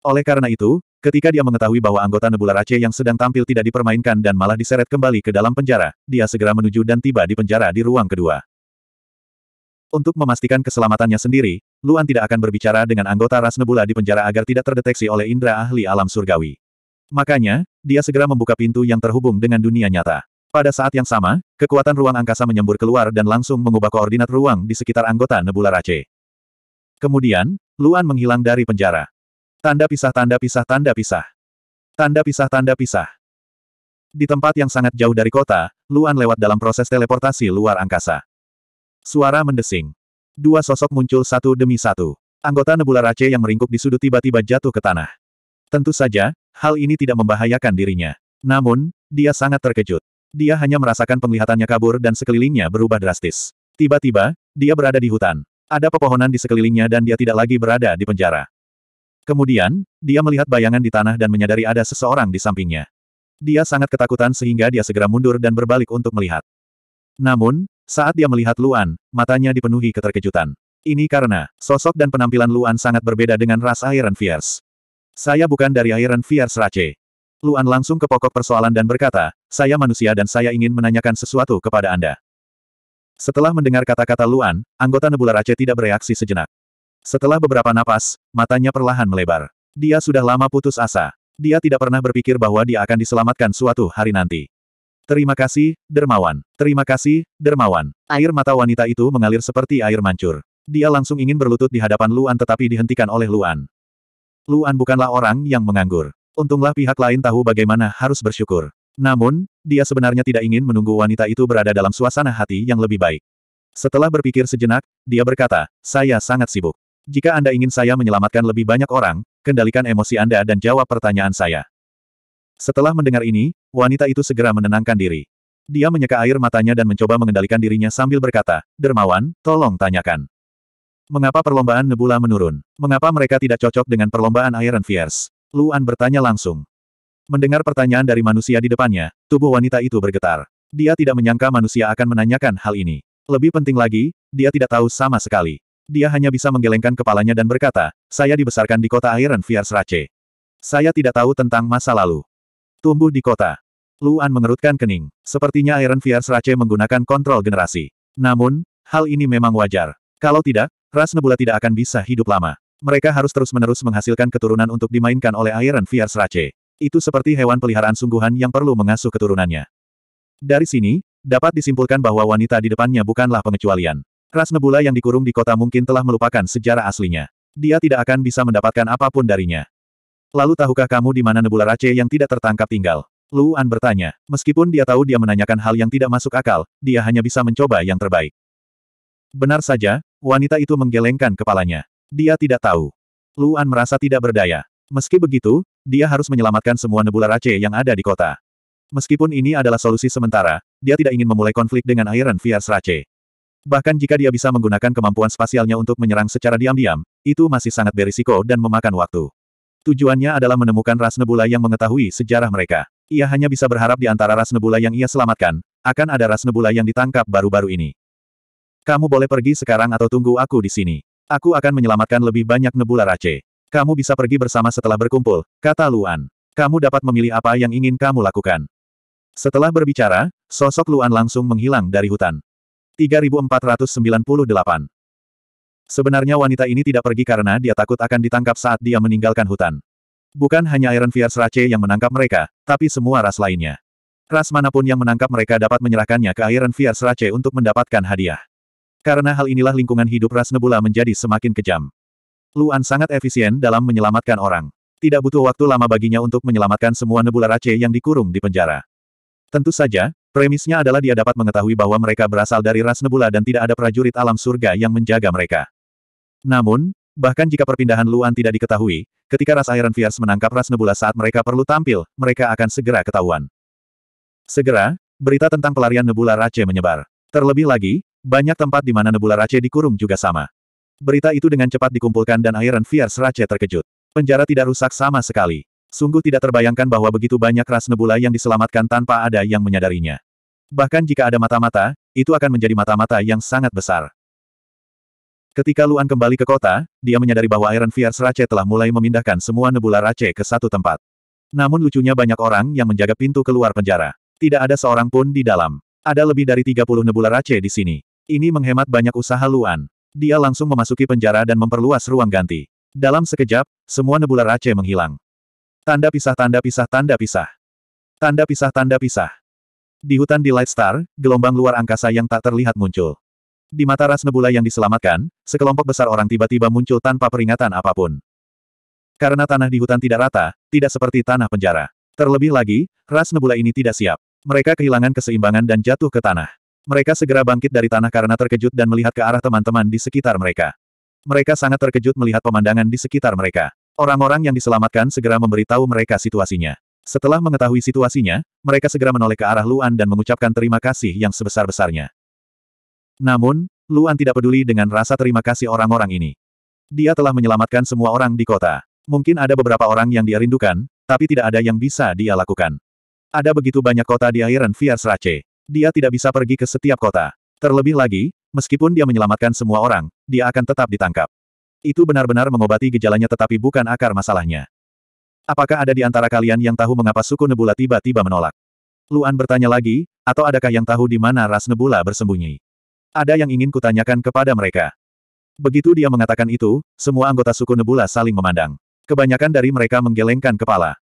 Oleh karena itu, Ketika dia mengetahui bahwa anggota Nebula Rache yang sedang tampil tidak dipermainkan dan malah diseret kembali ke dalam penjara, dia segera menuju dan tiba di penjara di ruang kedua. Untuk memastikan keselamatannya sendiri, Luan tidak akan berbicara dengan anggota ras Nebula di penjara agar tidak terdeteksi oleh indra ahli alam surgawi. Makanya, dia segera membuka pintu yang terhubung dengan dunia nyata. Pada saat yang sama, kekuatan ruang angkasa menyembur keluar dan langsung mengubah koordinat ruang di sekitar anggota Nebula Rache. Kemudian, Luan menghilang dari penjara. Tanda pisah tanda pisah tanda pisah. Tanda pisah tanda pisah. Di tempat yang sangat jauh dari kota, Luan lewat dalam proses teleportasi luar angkasa. Suara mendesing. Dua sosok muncul satu demi satu. Anggota Nebula Rache yang meringkuk di sudut tiba-tiba jatuh ke tanah. Tentu saja, hal ini tidak membahayakan dirinya. Namun, dia sangat terkejut. Dia hanya merasakan penglihatannya kabur dan sekelilingnya berubah drastis. Tiba-tiba, dia berada di hutan. Ada pepohonan di sekelilingnya dan dia tidak lagi berada di penjara. Kemudian, dia melihat bayangan di tanah dan menyadari ada seseorang di sampingnya. Dia sangat ketakutan sehingga dia segera mundur dan berbalik untuk melihat. Namun, saat dia melihat Luan, matanya dipenuhi keterkejutan. Ini karena, sosok dan penampilan Luan sangat berbeda dengan ras Iron Fierce. Saya bukan dari Iron Fierce Rache. Luan langsung ke pokok persoalan dan berkata, saya manusia dan saya ingin menanyakan sesuatu kepada Anda. Setelah mendengar kata-kata Luan, anggota Nebula Race tidak bereaksi sejenak. Setelah beberapa napas, matanya perlahan melebar. Dia sudah lama putus asa. Dia tidak pernah berpikir bahwa dia akan diselamatkan suatu hari nanti. Terima kasih, dermawan. Terima kasih, dermawan. Air mata wanita itu mengalir seperti air mancur. Dia langsung ingin berlutut di hadapan Luan tetapi dihentikan oleh Luan. Luan bukanlah orang yang menganggur. Untunglah pihak lain tahu bagaimana harus bersyukur. Namun, dia sebenarnya tidak ingin menunggu wanita itu berada dalam suasana hati yang lebih baik. Setelah berpikir sejenak, dia berkata, saya sangat sibuk. Jika Anda ingin saya menyelamatkan lebih banyak orang, kendalikan emosi Anda dan jawab pertanyaan saya. Setelah mendengar ini, wanita itu segera menenangkan diri. Dia menyeka air matanya dan mencoba mengendalikan dirinya sambil berkata, Dermawan, tolong tanyakan. Mengapa perlombaan Nebula menurun? Mengapa mereka tidak cocok dengan perlombaan Iron Fierce? Luan bertanya langsung. Mendengar pertanyaan dari manusia di depannya, tubuh wanita itu bergetar. Dia tidak menyangka manusia akan menanyakan hal ini. Lebih penting lagi, dia tidak tahu sama sekali. Dia hanya bisa menggelengkan kepalanya dan berkata, saya dibesarkan di kota Iron Fierce Rache. Saya tidak tahu tentang masa lalu. Tumbuh di kota. Luan mengerutkan kening. Sepertinya Iron Fierce Rache menggunakan kontrol generasi. Namun, hal ini memang wajar. Kalau tidak, ras Nebula tidak akan bisa hidup lama. Mereka harus terus-menerus menghasilkan keturunan untuk dimainkan oleh Iron Fierce Rache. Itu seperti hewan peliharaan sungguhan yang perlu mengasuh keturunannya. Dari sini, dapat disimpulkan bahwa wanita di depannya bukanlah pengecualian. Ras Nebula yang dikurung di kota mungkin telah melupakan sejarah aslinya. Dia tidak akan bisa mendapatkan apapun darinya. Lalu tahukah kamu di mana Nebula Rache yang tidak tertangkap tinggal? Luan bertanya. Meskipun dia tahu dia menanyakan hal yang tidak masuk akal, dia hanya bisa mencoba yang terbaik. Benar saja, wanita itu menggelengkan kepalanya. Dia tidak tahu. Luan merasa tidak berdaya. Meski begitu, dia harus menyelamatkan semua Nebula Rache yang ada di kota. Meskipun ini adalah solusi sementara, dia tidak ingin memulai konflik dengan Iron Fierce Rache. Bahkan jika dia bisa menggunakan kemampuan spasialnya untuk menyerang secara diam-diam, itu masih sangat berisiko dan memakan waktu. Tujuannya adalah menemukan ras nebula yang mengetahui sejarah mereka. Ia hanya bisa berharap di antara ras nebula yang ia selamatkan, akan ada ras nebula yang ditangkap baru-baru ini. Kamu boleh pergi sekarang atau tunggu aku di sini. Aku akan menyelamatkan lebih banyak nebula race. Kamu bisa pergi bersama setelah berkumpul, kata Luan. Kamu dapat memilih apa yang ingin kamu lakukan. Setelah berbicara, sosok Luan langsung menghilang dari hutan. 3498. Sebenarnya wanita ini tidak pergi karena dia takut akan ditangkap saat dia meninggalkan hutan. Bukan hanya Iron Fierce Rache yang menangkap mereka, tapi semua ras lainnya. Ras manapun yang menangkap mereka dapat menyerahkannya ke Iron Fierce Rache untuk mendapatkan hadiah. Karena hal inilah lingkungan hidup ras Nebula menjadi semakin kejam. Luan sangat efisien dalam menyelamatkan orang. Tidak butuh waktu lama baginya untuk menyelamatkan semua Nebula Rache yang dikurung di penjara. Tentu saja, Premisnya adalah dia dapat mengetahui bahwa mereka berasal dari ras nebula dan tidak ada prajurit alam surga yang menjaga mereka. Namun, bahkan jika perpindahan Luan tidak diketahui, ketika ras Iron Fierce menangkap ras nebula saat mereka perlu tampil, mereka akan segera ketahuan. Segera, berita tentang pelarian nebula Rache menyebar. Terlebih lagi, banyak tempat di mana nebula Rache dikurung juga sama. Berita itu dengan cepat dikumpulkan dan Iron Fierce Rache terkejut. Penjara tidak rusak sama sekali. Sungguh tidak terbayangkan bahwa begitu banyak ras nebula yang diselamatkan tanpa ada yang menyadarinya. Bahkan jika ada mata-mata, itu akan menjadi mata-mata yang sangat besar. Ketika Luan kembali ke kota, dia menyadari bahwa Iron Fierce Rache telah mulai memindahkan semua nebula Rache ke satu tempat. Namun lucunya banyak orang yang menjaga pintu keluar penjara. Tidak ada seorang pun di dalam. Ada lebih dari 30 nebula Rache di sini. Ini menghemat banyak usaha Luan. Dia langsung memasuki penjara dan memperluas ruang ganti. Dalam sekejap, semua nebula Rache menghilang. Tanda pisah tanda pisah tanda pisah. Tanda pisah tanda pisah. Di hutan di Light Star, gelombang luar angkasa yang tak terlihat muncul. Di mata ras nebula yang diselamatkan, sekelompok besar orang tiba-tiba muncul tanpa peringatan apapun. Karena tanah di hutan tidak rata, tidak seperti tanah penjara. Terlebih lagi, ras nebula ini tidak siap. Mereka kehilangan keseimbangan dan jatuh ke tanah. Mereka segera bangkit dari tanah karena terkejut dan melihat ke arah teman-teman di sekitar mereka. Mereka sangat terkejut melihat pemandangan di sekitar mereka. Orang-orang yang diselamatkan segera memberitahu mereka situasinya. Setelah mengetahui situasinya, mereka segera menoleh ke arah Luan dan mengucapkan terima kasih yang sebesar-besarnya. Namun, Luan tidak peduli dengan rasa terima kasih orang-orang ini. Dia telah menyelamatkan semua orang di kota. Mungkin ada beberapa orang yang dia rindukan, tapi tidak ada yang bisa dia lakukan. Ada begitu banyak kota di Iron Fierce Rache. Dia tidak bisa pergi ke setiap kota. Terlebih lagi, meskipun dia menyelamatkan semua orang, dia akan tetap ditangkap. Itu benar-benar mengobati gejalanya tetapi bukan akar masalahnya. Apakah ada di antara kalian yang tahu mengapa suku Nebula tiba-tiba menolak? Luan bertanya lagi, atau adakah yang tahu di mana ras Nebula bersembunyi? Ada yang ingin kutanyakan kepada mereka. Begitu dia mengatakan itu, semua anggota suku Nebula saling memandang. Kebanyakan dari mereka menggelengkan kepala.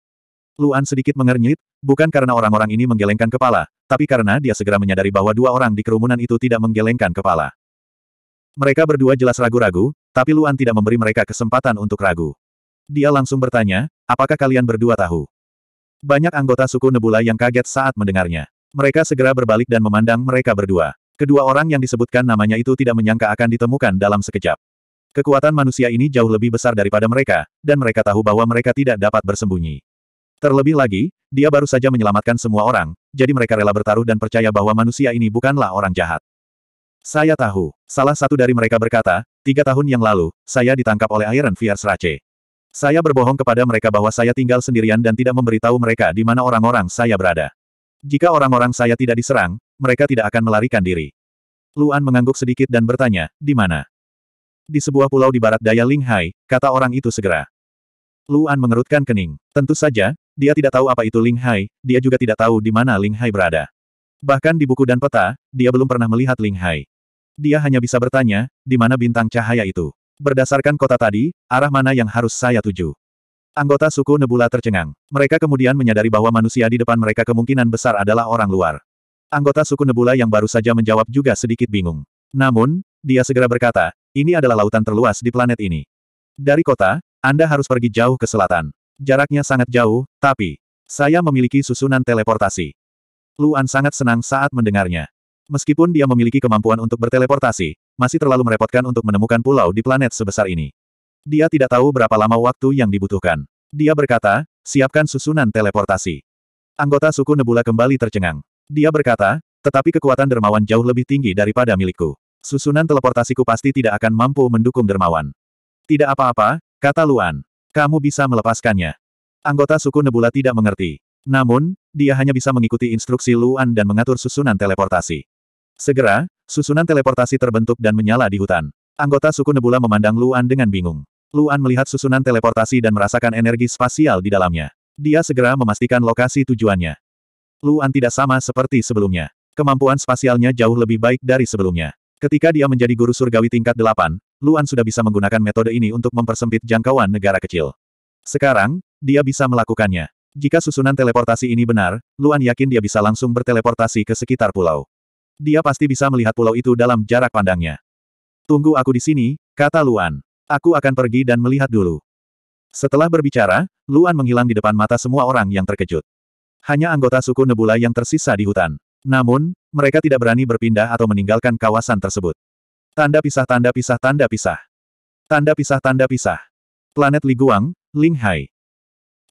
Luan sedikit mengernyit, bukan karena orang-orang ini menggelengkan kepala, tapi karena dia segera menyadari bahwa dua orang di kerumunan itu tidak menggelengkan kepala. Mereka berdua jelas ragu-ragu, tapi Luan tidak memberi mereka kesempatan untuk ragu. Dia langsung bertanya, apakah kalian berdua tahu? Banyak anggota suku Nebula yang kaget saat mendengarnya. Mereka segera berbalik dan memandang mereka berdua. Kedua orang yang disebutkan namanya itu tidak menyangka akan ditemukan dalam sekejap. Kekuatan manusia ini jauh lebih besar daripada mereka, dan mereka tahu bahwa mereka tidak dapat bersembunyi. Terlebih lagi, dia baru saja menyelamatkan semua orang, jadi mereka rela bertaruh dan percaya bahwa manusia ini bukanlah orang jahat. Saya tahu, salah satu dari mereka berkata, tiga tahun yang lalu, saya ditangkap oleh Iron Fierce Rache. Saya berbohong kepada mereka bahwa saya tinggal sendirian dan tidak memberitahu mereka di mana orang-orang saya berada. Jika orang-orang saya tidak diserang, mereka tidak akan melarikan diri. Luan mengangguk sedikit dan bertanya, di mana? Di sebuah pulau di barat daya Linghai, kata orang itu segera. Luan mengerutkan kening. Tentu saja, dia tidak tahu apa itu Linghai, dia juga tidak tahu di mana Linghai berada. Bahkan di buku dan peta, dia belum pernah melihat Linghai. Dia hanya bisa bertanya, di mana bintang cahaya itu? Berdasarkan kota tadi, arah mana yang harus saya tuju? Anggota suku Nebula tercengang. Mereka kemudian menyadari bahwa manusia di depan mereka kemungkinan besar adalah orang luar. Anggota suku Nebula yang baru saja menjawab juga sedikit bingung. Namun, dia segera berkata, ini adalah lautan terluas di planet ini. Dari kota, Anda harus pergi jauh ke selatan. Jaraknya sangat jauh, tapi saya memiliki susunan teleportasi. Luan sangat senang saat mendengarnya. Meskipun dia memiliki kemampuan untuk berteleportasi, masih terlalu merepotkan untuk menemukan pulau di planet sebesar ini. Dia tidak tahu berapa lama waktu yang dibutuhkan. Dia berkata, siapkan susunan teleportasi. Anggota suku Nebula kembali tercengang. Dia berkata, tetapi kekuatan dermawan jauh lebih tinggi daripada milikku. Susunan teleportasiku pasti tidak akan mampu mendukung dermawan. Tidak apa-apa, kata Luan. Kamu bisa melepaskannya. Anggota suku Nebula tidak mengerti. Namun, dia hanya bisa mengikuti instruksi Luan dan mengatur susunan teleportasi. Segera, Susunan teleportasi terbentuk dan menyala di hutan. Anggota suku Nebula memandang Luan dengan bingung. Luan melihat susunan teleportasi dan merasakan energi spasial di dalamnya. Dia segera memastikan lokasi tujuannya. Luan tidak sama seperti sebelumnya. Kemampuan spasialnya jauh lebih baik dari sebelumnya. Ketika dia menjadi guru surgawi tingkat 8, Luan sudah bisa menggunakan metode ini untuk mempersempit jangkauan negara kecil. Sekarang, dia bisa melakukannya. Jika susunan teleportasi ini benar, Luan yakin dia bisa langsung berteleportasi ke sekitar pulau. Dia pasti bisa melihat pulau itu dalam jarak pandangnya. Tunggu aku di sini, kata Luan. Aku akan pergi dan melihat dulu. Setelah berbicara, Luan menghilang di depan mata semua orang yang terkejut. Hanya anggota suku Nebula yang tersisa di hutan. Namun, mereka tidak berani berpindah atau meninggalkan kawasan tersebut. Tanda pisah tanda pisah tanda pisah. Tanda pisah tanda pisah. Planet Liguang, Linghai.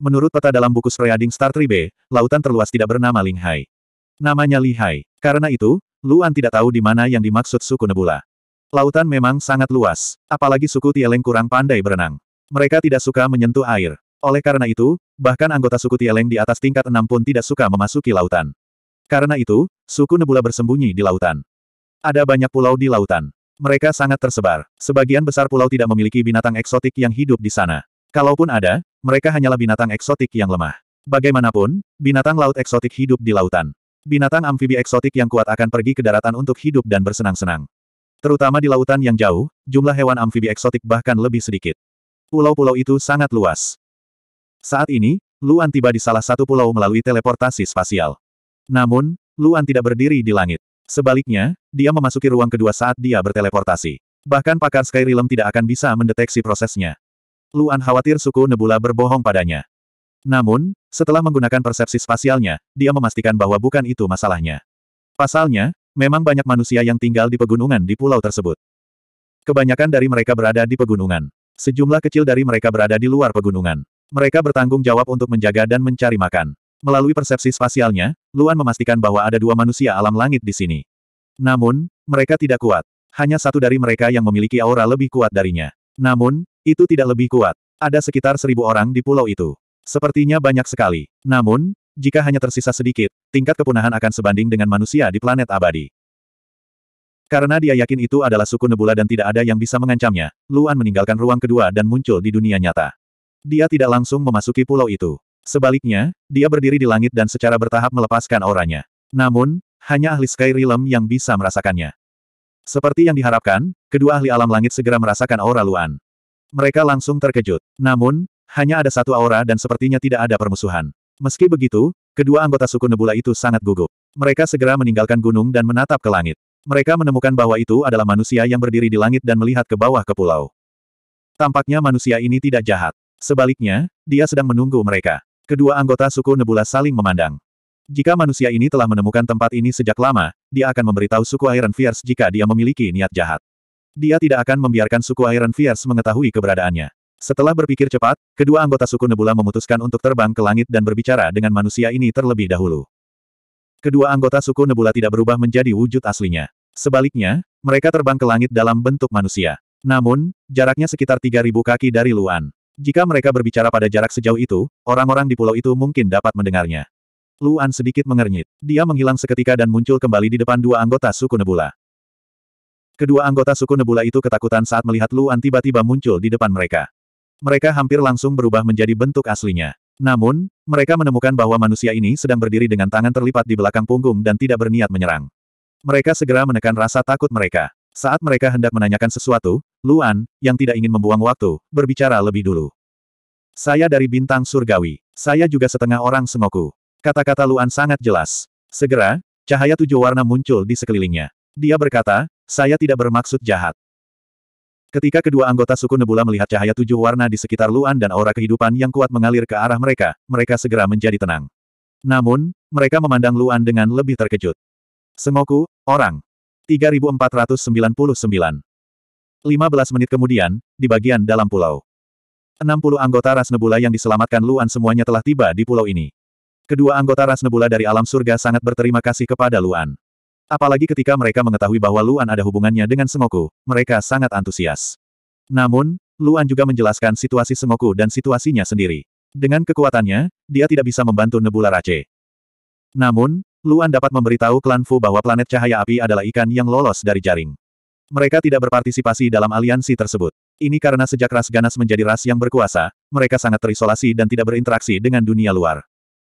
Menurut peta dalam buku Spreading Star Tribe, lautan terluas tidak bernama Linghai. Namanya Lihai. Karena itu, Luan tidak tahu di mana yang dimaksud suku Nebula. Lautan memang sangat luas, apalagi suku Tieleng kurang pandai berenang. Mereka tidak suka menyentuh air. Oleh karena itu, bahkan anggota suku Tieleng di atas tingkat enam pun tidak suka memasuki lautan. Karena itu, suku Nebula bersembunyi di lautan. Ada banyak pulau di lautan. Mereka sangat tersebar. Sebagian besar pulau tidak memiliki binatang eksotik yang hidup di sana. Kalaupun ada, mereka hanyalah binatang eksotik yang lemah. Bagaimanapun, binatang laut eksotik hidup di lautan. Binatang amfibi eksotik yang kuat akan pergi ke daratan untuk hidup dan bersenang-senang. Terutama di lautan yang jauh, jumlah hewan amfibi eksotik bahkan lebih sedikit. Pulau-pulau itu sangat luas. Saat ini, Luan tiba di salah satu pulau melalui teleportasi spasial. Namun, Luan tidak berdiri di langit. Sebaliknya, dia memasuki ruang kedua saat dia berteleportasi. Bahkan pakar Skyrim tidak akan bisa mendeteksi prosesnya. Luan khawatir suku Nebula berbohong padanya. Namun, setelah menggunakan persepsi spasialnya, dia memastikan bahwa bukan itu masalahnya. Pasalnya, memang banyak manusia yang tinggal di pegunungan di pulau tersebut. Kebanyakan dari mereka berada di pegunungan. Sejumlah kecil dari mereka berada di luar pegunungan. Mereka bertanggung jawab untuk menjaga dan mencari makan. Melalui persepsi spasialnya, Luan memastikan bahwa ada dua manusia alam langit di sini. Namun, mereka tidak kuat. Hanya satu dari mereka yang memiliki aura lebih kuat darinya. Namun, itu tidak lebih kuat. Ada sekitar seribu orang di pulau itu. Sepertinya banyak sekali. Namun, jika hanya tersisa sedikit, tingkat kepunahan akan sebanding dengan manusia di planet abadi. Karena dia yakin itu adalah suku Nebula dan tidak ada yang bisa mengancamnya, Luan meninggalkan ruang kedua dan muncul di dunia nyata. Dia tidak langsung memasuki pulau itu. Sebaliknya, dia berdiri di langit dan secara bertahap melepaskan auranya. Namun, hanya ahli Sky Realm yang bisa merasakannya. Seperti yang diharapkan, kedua ahli alam langit segera merasakan aura Luan. Mereka langsung terkejut. Namun, hanya ada satu aura dan sepertinya tidak ada permusuhan. Meski begitu, kedua anggota suku Nebula itu sangat gugup. Mereka segera meninggalkan gunung dan menatap ke langit. Mereka menemukan bahwa itu adalah manusia yang berdiri di langit dan melihat ke bawah ke pulau. Tampaknya manusia ini tidak jahat. Sebaliknya, dia sedang menunggu mereka. Kedua anggota suku Nebula saling memandang. Jika manusia ini telah menemukan tempat ini sejak lama, dia akan memberitahu suku Iron Fierce jika dia memiliki niat jahat. Dia tidak akan membiarkan suku Iron Fierce mengetahui keberadaannya. Setelah berpikir cepat, kedua anggota suku Nebula memutuskan untuk terbang ke langit dan berbicara dengan manusia ini terlebih dahulu. Kedua anggota suku Nebula tidak berubah menjadi wujud aslinya. Sebaliknya, mereka terbang ke langit dalam bentuk manusia. Namun, jaraknya sekitar 3.000 kaki dari Luan. Jika mereka berbicara pada jarak sejauh itu, orang-orang di pulau itu mungkin dapat mendengarnya. Luan sedikit mengernyit. Dia menghilang seketika dan muncul kembali di depan dua anggota suku Nebula. Kedua anggota suku Nebula itu ketakutan saat melihat Luan tiba-tiba muncul di depan mereka mereka hampir langsung berubah menjadi bentuk aslinya. Namun, mereka menemukan bahwa manusia ini sedang berdiri dengan tangan terlipat di belakang punggung dan tidak berniat menyerang. Mereka segera menekan rasa takut mereka. Saat mereka hendak menanyakan sesuatu, Luan, yang tidak ingin membuang waktu, berbicara lebih dulu. Saya dari bintang surgawi. Saya juga setengah orang sengoku. Kata-kata Luan sangat jelas. Segera, cahaya tujuh warna muncul di sekelilingnya. Dia berkata, saya tidak bermaksud jahat. Ketika kedua anggota suku Nebula melihat cahaya tujuh warna di sekitar Luan dan aura kehidupan yang kuat mengalir ke arah mereka, mereka segera menjadi tenang. Namun, mereka memandang Luan dengan lebih terkejut. Sengoku, orang. 3499. 15 menit kemudian, di bagian dalam pulau. 60 anggota ras Nebula yang diselamatkan Luan semuanya telah tiba di pulau ini. Kedua anggota ras Nebula dari alam surga sangat berterima kasih kepada Luan. Apalagi ketika mereka mengetahui bahwa Luan ada hubungannya dengan Semoku, mereka sangat antusias. Namun, Luan juga menjelaskan situasi Semoku dan situasinya sendiri. Dengan kekuatannya, dia tidak bisa membantu Nebula Rache. Namun, Luan dapat memberitahu klan Fu bahwa planet cahaya api adalah ikan yang lolos dari jaring. Mereka tidak berpartisipasi dalam aliansi tersebut. Ini karena sejak ras ganas menjadi ras yang berkuasa, mereka sangat terisolasi dan tidak berinteraksi dengan dunia luar.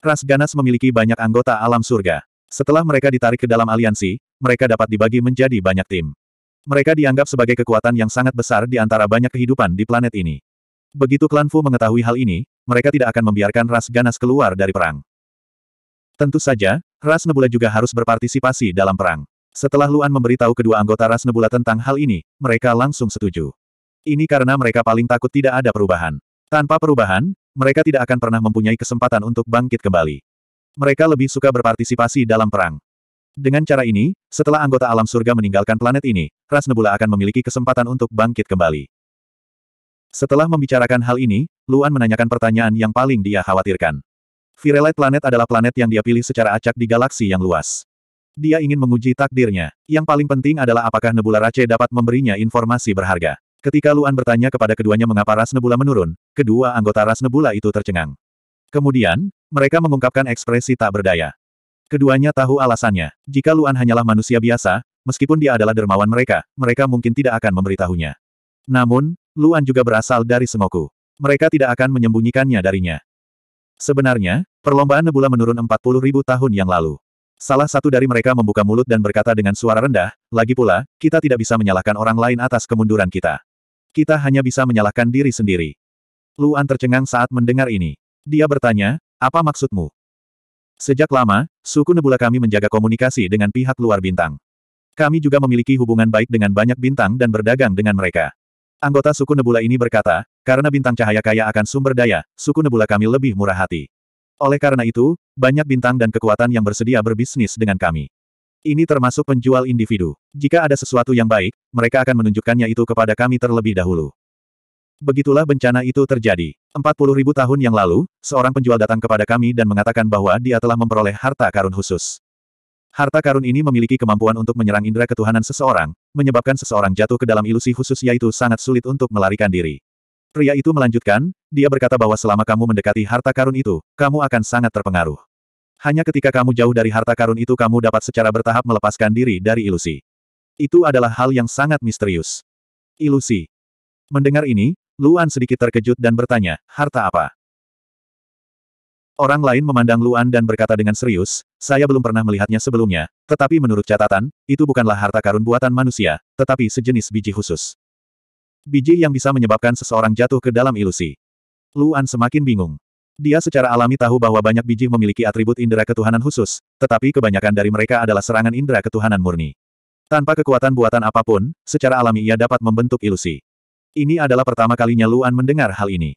Ras ganas memiliki banyak anggota alam surga. Setelah mereka ditarik ke dalam aliansi, mereka dapat dibagi menjadi banyak tim. Mereka dianggap sebagai kekuatan yang sangat besar di antara banyak kehidupan di planet ini. Begitu klan Fu mengetahui hal ini, mereka tidak akan membiarkan ras ganas keluar dari perang. Tentu saja, ras Nebula juga harus berpartisipasi dalam perang. Setelah Luan memberitahu kedua anggota ras Nebula tentang hal ini, mereka langsung setuju. Ini karena mereka paling takut tidak ada perubahan. Tanpa perubahan, mereka tidak akan pernah mempunyai kesempatan untuk bangkit kembali mereka lebih suka berpartisipasi dalam perang. Dengan cara ini, setelah anggota alam surga meninggalkan planet ini, ras Nebula akan memiliki kesempatan untuk bangkit kembali. Setelah membicarakan hal ini, Luan menanyakan pertanyaan yang paling dia khawatirkan. Firelight Planet adalah planet yang dia pilih secara acak di galaksi yang luas. Dia ingin menguji takdirnya. Yang paling penting adalah apakah Nebula Rache dapat memberinya informasi berharga. Ketika Luan bertanya kepada keduanya mengapa ras Nebula menurun, kedua anggota ras Nebula itu tercengang. Kemudian, mereka mengungkapkan ekspresi tak berdaya. Keduanya tahu alasannya. Jika Luan hanyalah manusia biasa, meskipun dia adalah dermawan mereka, mereka mungkin tidak akan memberitahunya. Namun, Luan juga berasal dari Semoku. Mereka tidak akan menyembunyikannya darinya. Sebenarnya, perlombaan Nebula menurun 40 ribu tahun yang lalu. Salah satu dari mereka membuka mulut dan berkata dengan suara rendah, lagi pula, kita tidak bisa menyalahkan orang lain atas kemunduran kita. Kita hanya bisa menyalahkan diri sendiri. Luan tercengang saat mendengar ini. Dia bertanya, apa maksudmu? Sejak lama, suku Nebula kami menjaga komunikasi dengan pihak luar bintang. Kami juga memiliki hubungan baik dengan banyak bintang dan berdagang dengan mereka. Anggota suku Nebula ini berkata, karena bintang cahaya kaya akan sumber daya, suku Nebula kami lebih murah hati. Oleh karena itu, banyak bintang dan kekuatan yang bersedia berbisnis dengan kami. Ini termasuk penjual individu. Jika ada sesuatu yang baik, mereka akan menunjukkannya itu kepada kami terlebih dahulu. Begitulah bencana itu terjadi ribu tahun yang lalu, seorang penjual datang kepada kami dan mengatakan bahwa dia telah memperoleh harta karun khusus. Harta karun ini memiliki kemampuan untuk menyerang indera ketuhanan seseorang, menyebabkan seseorang jatuh ke dalam ilusi khusus yaitu sangat sulit untuk melarikan diri. Pria itu melanjutkan, dia berkata bahwa selama kamu mendekati harta karun itu, kamu akan sangat terpengaruh. Hanya ketika kamu jauh dari harta karun itu kamu dapat secara bertahap melepaskan diri dari ilusi. Itu adalah hal yang sangat misterius. Ilusi. Mendengar ini, Luan sedikit terkejut dan bertanya, harta apa? Orang lain memandang Luan dan berkata dengan serius, saya belum pernah melihatnya sebelumnya, tetapi menurut catatan, itu bukanlah harta karun buatan manusia, tetapi sejenis biji khusus. Biji yang bisa menyebabkan seseorang jatuh ke dalam ilusi. Luan semakin bingung. Dia secara alami tahu bahwa banyak biji memiliki atribut indera ketuhanan khusus, tetapi kebanyakan dari mereka adalah serangan indera ketuhanan murni. Tanpa kekuatan buatan apapun, secara alami ia dapat membentuk ilusi. Ini adalah pertama kalinya Luan mendengar hal ini.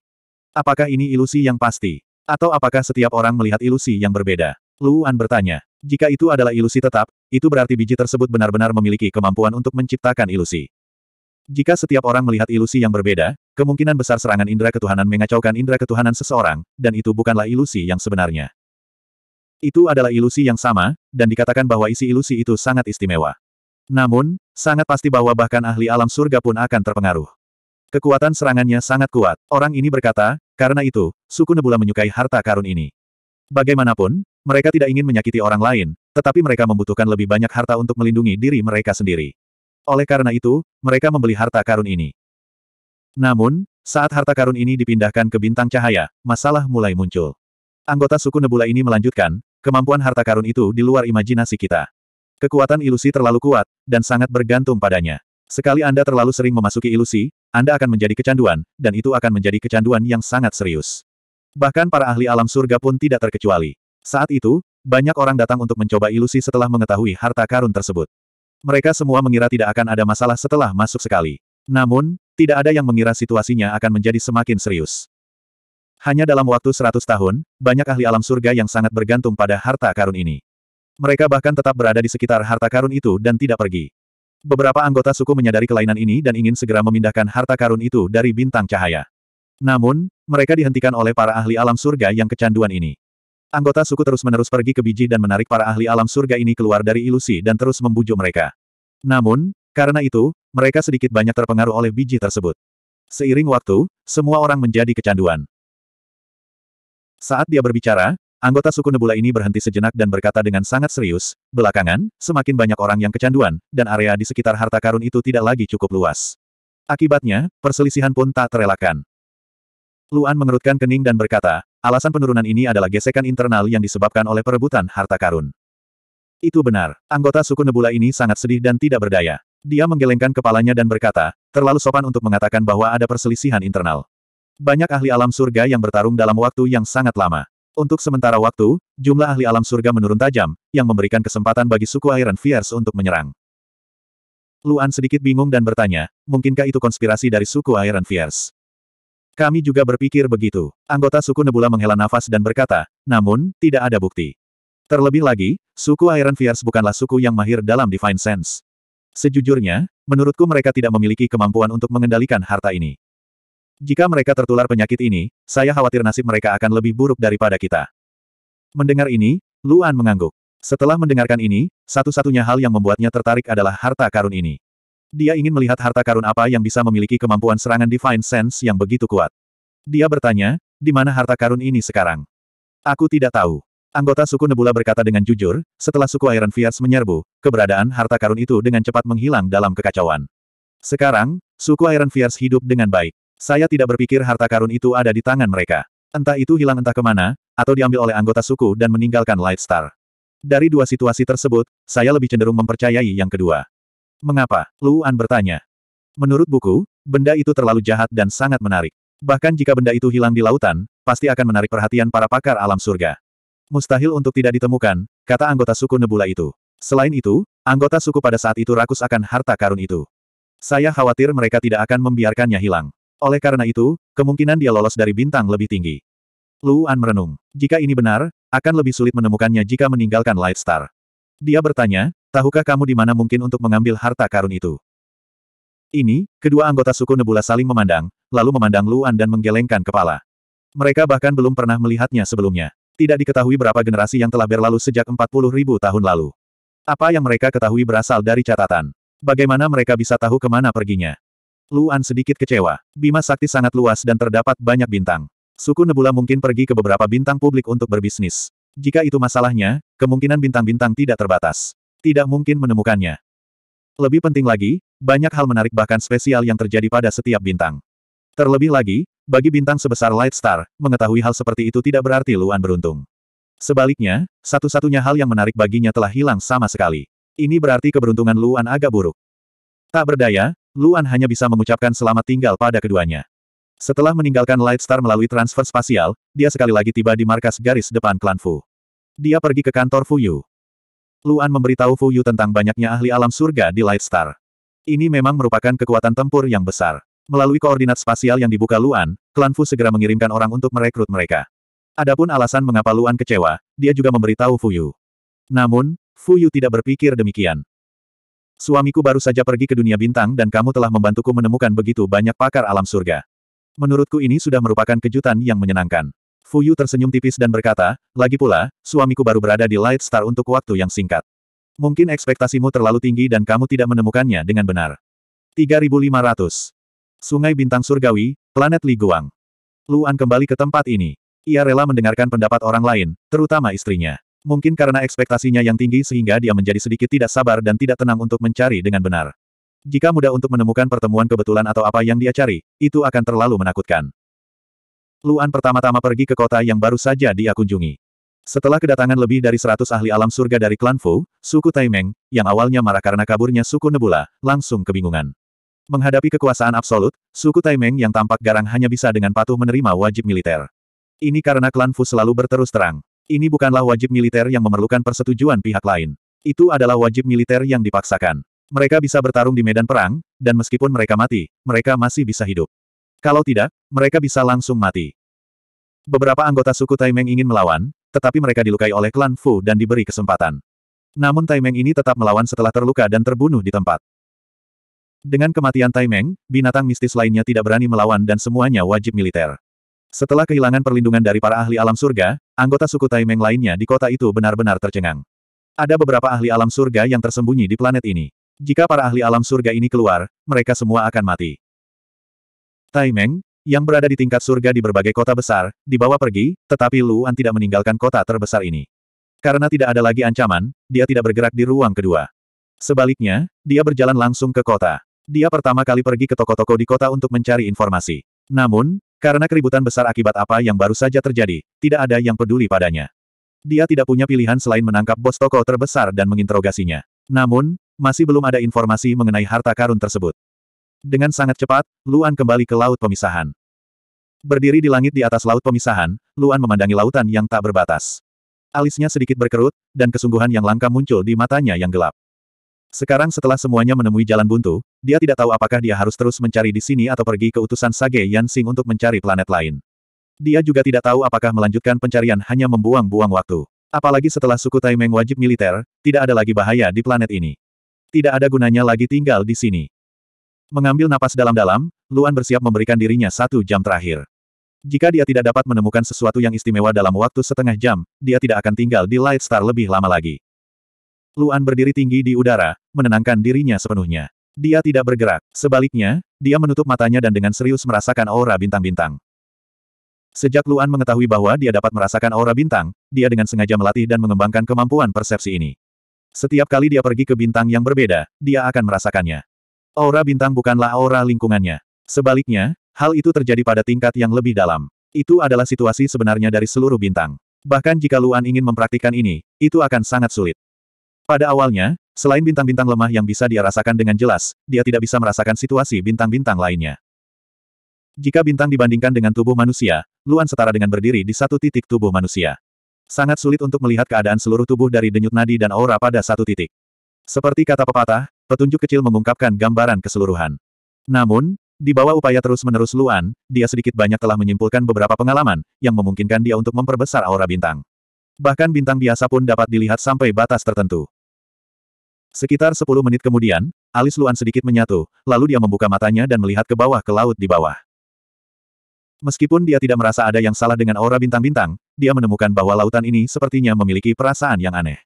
Apakah ini ilusi yang pasti? Atau apakah setiap orang melihat ilusi yang berbeda? Luan bertanya. Jika itu adalah ilusi tetap, itu berarti biji tersebut benar-benar memiliki kemampuan untuk menciptakan ilusi. Jika setiap orang melihat ilusi yang berbeda, kemungkinan besar serangan indera ketuhanan mengacaukan indera ketuhanan seseorang, dan itu bukanlah ilusi yang sebenarnya. Itu adalah ilusi yang sama, dan dikatakan bahwa isi ilusi itu sangat istimewa. Namun, sangat pasti bahwa bahkan ahli alam surga pun akan terpengaruh. Kekuatan serangannya sangat kuat. Orang ini berkata, karena itu, suku Nebula menyukai harta karun ini. Bagaimanapun, mereka tidak ingin menyakiti orang lain, tetapi mereka membutuhkan lebih banyak harta untuk melindungi diri mereka sendiri. Oleh karena itu, mereka membeli harta karun ini. Namun, saat harta karun ini dipindahkan ke bintang cahaya, masalah mulai muncul. Anggota suku Nebula ini melanjutkan, kemampuan harta karun itu di luar imajinasi kita. Kekuatan ilusi terlalu kuat, dan sangat bergantung padanya. Sekali Anda terlalu sering memasuki ilusi, anda akan menjadi kecanduan, dan itu akan menjadi kecanduan yang sangat serius. Bahkan para ahli alam surga pun tidak terkecuali. Saat itu, banyak orang datang untuk mencoba ilusi setelah mengetahui harta karun tersebut. Mereka semua mengira tidak akan ada masalah setelah masuk sekali. Namun, tidak ada yang mengira situasinya akan menjadi semakin serius. Hanya dalam waktu 100 tahun, banyak ahli alam surga yang sangat bergantung pada harta karun ini. Mereka bahkan tetap berada di sekitar harta karun itu dan tidak pergi. Beberapa anggota suku menyadari kelainan ini dan ingin segera memindahkan harta karun itu dari bintang cahaya. Namun, mereka dihentikan oleh para ahli alam surga yang kecanduan ini. Anggota suku terus-menerus pergi ke biji dan menarik para ahli alam surga ini keluar dari ilusi dan terus membujuk mereka. Namun, karena itu, mereka sedikit banyak terpengaruh oleh biji tersebut. Seiring waktu, semua orang menjadi kecanduan. Saat dia berbicara, Anggota suku Nebula ini berhenti sejenak dan berkata dengan sangat serius, belakangan, semakin banyak orang yang kecanduan, dan area di sekitar harta karun itu tidak lagi cukup luas. Akibatnya, perselisihan pun tak terelakkan. Luan mengerutkan kening dan berkata, alasan penurunan ini adalah gesekan internal yang disebabkan oleh perebutan harta karun. Itu benar, anggota suku Nebula ini sangat sedih dan tidak berdaya. Dia menggelengkan kepalanya dan berkata, terlalu sopan untuk mengatakan bahwa ada perselisihan internal. Banyak ahli alam surga yang bertarung dalam waktu yang sangat lama. Untuk sementara waktu, jumlah ahli alam surga menurun tajam, yang memberikan kesempatan bagi suku Iron Fierce untuk menyerang. Luan sedikit bingung dan bertanya, mungkinkah itu konspirasi dari suku Iron Fierce? Kami juga berpikir begitu. Anggota suku Nebula menghela nafas dan berkata, namun, tidak ada bukti. Terlebih lagi, suku Iron Fierce bukanlah suku yang mahir dalam Divine Sense. Sejujurnya, menurutku mereka tidak memiliki kemampuan untuk mengendalikan harta ini. Jika mereka tertular penyakit ini, saya khawatir nasib mereka akan lebih buruk daripada kita. Mendengar ini, Luan mengangguk. Setelah mendengarkan ini, satu-satunya hal yang membuatnya tertarik adalah harta karun ini. Dia ingin melihat harta karun apa yang bisa memiliki kemampuan serangan Divine Sense yang begitu kuat. Dia bertanya, di mana harta karun ini sekarang? Aku tidak tahu. Anggota suku Nebula berkata dengan jujur, setelah suku Iron Fierce menyerbu, keberadaan harta karun itu dengan cepat menghilang dalam kekacauan. Sekarang, suku Iron Fierce hidup dengan baik. Saya tidak berpikir harta karun itu ada di tangan mereka. Entah itu hilang entah kemana, atau diambil oleh anggota suku dan meninggalkan Light Star. Dari dua situasi tersebut, saya lebih cenderung mempercayai yang kedua. Mengapa? Luan bertanya. Menurut buku, benda itu terlalu jahat dan sangat menarik. Bahkan jika benda itu hilang di lautan, pasti akan menarik perhatian para pakar alam surga. Mustahil untuk tidak ditemukan, kata anggota suku Nebula itu. Selain itu, anggota suku pada saat itu rakus akan harta karun itu. Saya khawatir mereka tidak akan membiarkannya hilang. Oleh karena itu, kemungkinan dia lolos dari bintang lebih tinggi. Luan merenung. Jika ini benar, akan lebih sulit menemukannya jika meninggalkan Light Star. Dia bertanya, tahukah kamu di mana mungkin untuk mengambil harta karun itu? Ini, kedua anggota suku Nebula saling memandang, lalu memandang Luan dan menggelengkan kepala. Mereka bahkan belum pernah melihatnya sebelumnya. Tidak diketahui berapa generasi yang telah berlalu sejak 40 ribu tahun lalu. Apa yang mereka ketahui berasal dari catatan. Bagaimana mereka bisa tahu kemana perginya? Luan sedikit kecewa. Bima sakti sangat luas dan terdapat banyak bintang. Suku Nebula mungkin pergi ke beberapa bintang publik untuk berbisnis. Jika itu masalahnya, kemungkinan bintang-bintang tidak terbatas. Tidak mungkin menemukannya. Lebih penting lagi, banyak hal menarik bahkan spesial yang terjadi pada setiap bintang. Terlebih lagi, bagi bintang sebesar Light Star, mengetahui hal seperti itu tidak berarti Luan beruntung. Sebaliknya, satu-satunya hal yang menarik baginya telah hilang sama sekali. Ini berarti keberuntungan Luan agak buruk. Tak berdaya, Luan hanya bisa mengucapkan selamat tinggal pada keduanya. Setelah meninggalkan Light Star melalui transfer spasial, dia sekali lagi tiba di markas garis depan klan Fu. Dia pergi ke kantor Fu Yu. Luan memberitahu Yu tentang banyaknya ahli alam surga di Light Star. Ini memang merupakan kekuatan tempur yang besar. Melalui koordinat spasial yang dibuka Luan, klan Fu segera mengirimkan orang untuk merekrut mereka. Adapun alasan mengapa Luan kecewa, dia juga memberitahu Yu. Namun, Fu Yu tidak berpikir demikian. Suamiku baru saja pergi ke dunia bintang dan kamu telah membantuku menemukan begitu banyak pakar alam surga. Menurutku ini sudah merupakan kejutan yang menyenangkan. Fuyu tersenyum tipis dan berkata, lagi pula, suamiku baru berada di Light Star untuk waktu yang singkat. Mungkin ekspektasimu terlalu tinggi dan kamu tidak menemukannya dengan benar. 3500. Sungai Bintang Surgawi, Planet Li Guang. Luan kembali ke tempat ini. Ia rela mendengarkan pendapat orang lain, terutama istrinya. Mungkin karena ekspektasinya yang tinggi sehingga dia menjadi sedikit tidak sabar dan tidak tenang untuk mencari dengan benar. Jika mudah untuk menemukan pertemuan kebetulan atau apa yang dia cari, itu akan terlalu menakutkan. Luan pertama-tama pergi ke kota yang baru saja dia kunjungi. Setelah kedatangan lebih dari seratus ahli alam surga dari klan Fu, suku Taimeng, yang awalnya marah karena kaburnya suku Nebula, langsung kebingungan. Menghadapi kekuasaan absolut, suku Taimeng yang tampak garang hanya bisa dengan patuh menerima wajib militer. Ini karena klan Fu selalu berterus terang. Ini bukanlah wajib militer yang memerlukan persetujuan pihak lain. Itu adalah wajib militer yang dipaksakan. Mereka bisa bertarung di medan perang, dan meskipun mereka mati, mereka masih bisa hidup. Kalau tidak, mereka bisa langsung mati. Beberapa anggota suku Taimeng ingin melawan, tetapi mereka dilukai oleh klan Fu dan diberi kesempatan. Namun Taimeng ini tetap melawan setelah terluka dan terbunuh di tempat. Dengan kematian Taimeng, binatang mistis lainnya tidak berani melawan dan semuanya wajib militer. Setelah kehilangan perlindungan dari para ahli alam surga, anggota suku Taimeng lainnya di kota itu benar-benar tercengang. Ada beberapa ahli alam surga yang tersembunyi di planet ini. Jika para ahli alam surga ini keluar, mereka semua akan mati. Taimeng, yang berada di tingkat surga di berbagai kota besar, dibawa pergi, tetapi Luan tidak meninggalkan kota terbesar ini. Karena tidak ada lagi ancaman, dia tidak bergerak di ruang kedua. Sebaliknya, dia berjalan langsung ke kota. Dia pertama kali pergi ke toko-toko di kota untuk mencari informasi. Namun, karena keributan besar akibat apa yang baru saja terjadi, tidak ada yang peduli padanya. Dia tidak punya pilihan selain menangkap bos toko terbesar dan menginterogasinya. Namun, masih belum ada informasi mengenai harta karun tersebut. Dengan sangat cepat, Luan kembali ke laut pemisahan. Berdiri di langit di atas laut pemisahan, Luan memandangi lautan yang tak berbatas. Alisnya sedikit berkerut, dan kesungguhan yang langka muncul di matanya yang gelap. Sekarang setelah semuanya menemui jalan buntu, dia tidak tahu apakah dia harus terus mencari di sini atau pergi ke utusan Sage Yansing untuk mencari planet lain. Dia juga tidak tahu apakah melanjutkan pencarian hanya membuang-buang waktu. Apalagi setelah suku Taimeng wajib militer, tidak ada lagi bahaya di planet ini. Tidak ada gunanya lagi tinggal di sini. Mengambil napas dalam-dalam, Luan bersiap memberikan dirinya satu jam terakhir. Jika dia tidak dapat menemukan sesuatu yang istimewa dalam waktu setengah jam, dia tidak akan tinggal di Light Star lebih lama lagi. Luan berdiri tinggi di udara, menenangkan dirinya sepenuhnya. Dia tidak bergerak. Sebaliknya, dia menutup matanya dan dengan serius merasakan aura bintang-bintang. Sejak Luan mengetahui bahwa dia dapat merasakan aura bintang, dia dengan sengaja melatih dan mengembangkan kemampuan persepsi ini. Setiap kali dia pergi ke bintang yang berbeda, dia akan merasakannya. Aura bintang bukanlah aura lingkungannya. Sebaliknya, hal itu terjadi pada tingkat yang lebih dalam. Itu adalah situasi sebenarnya dari seluruh bintang. Bahkan jika Luan ingin mempraktikkan ini, itu akan sangat sulit. Pada awalnya, selain bintang-bintang lemah yang bisa dia rasakan dengan jelas, dia tidak bisa merasakan situasi bintang-bintang lainnya. Jika bintang dibandingkan dengan tubuh manusia, Luan setara dengan berdiri di satu titik tubuh manusia. Sangat sulit untuk melihat keadaan seluruh tubuh dari denyut nadi dan aura pada satu titik. Seperti kata pepatah, petunjuk kecil mengungkapkan gambaran keseluruhan. Namun, di bawah upaya terus-menerus Luan, dia sedikit banyak telah menyimpulkan beberapa pengalaman, yang memungkinkan dia untuk memperbesar aura bintang. Bahkan bintang biasa pun dapat dilihat sampai batas tertentu. Sekitar 10 menit kemudian, alis Luan sedikit menyatu, lalu dia membuka matanya dan melihat ke bawah ke laut di bawah. Meskipun dia tidak merasa ada yang salah dengan aura bintang-bintang, dia menemukan bahwa lautan ini sepertinya memiliki perasaan yang aneh.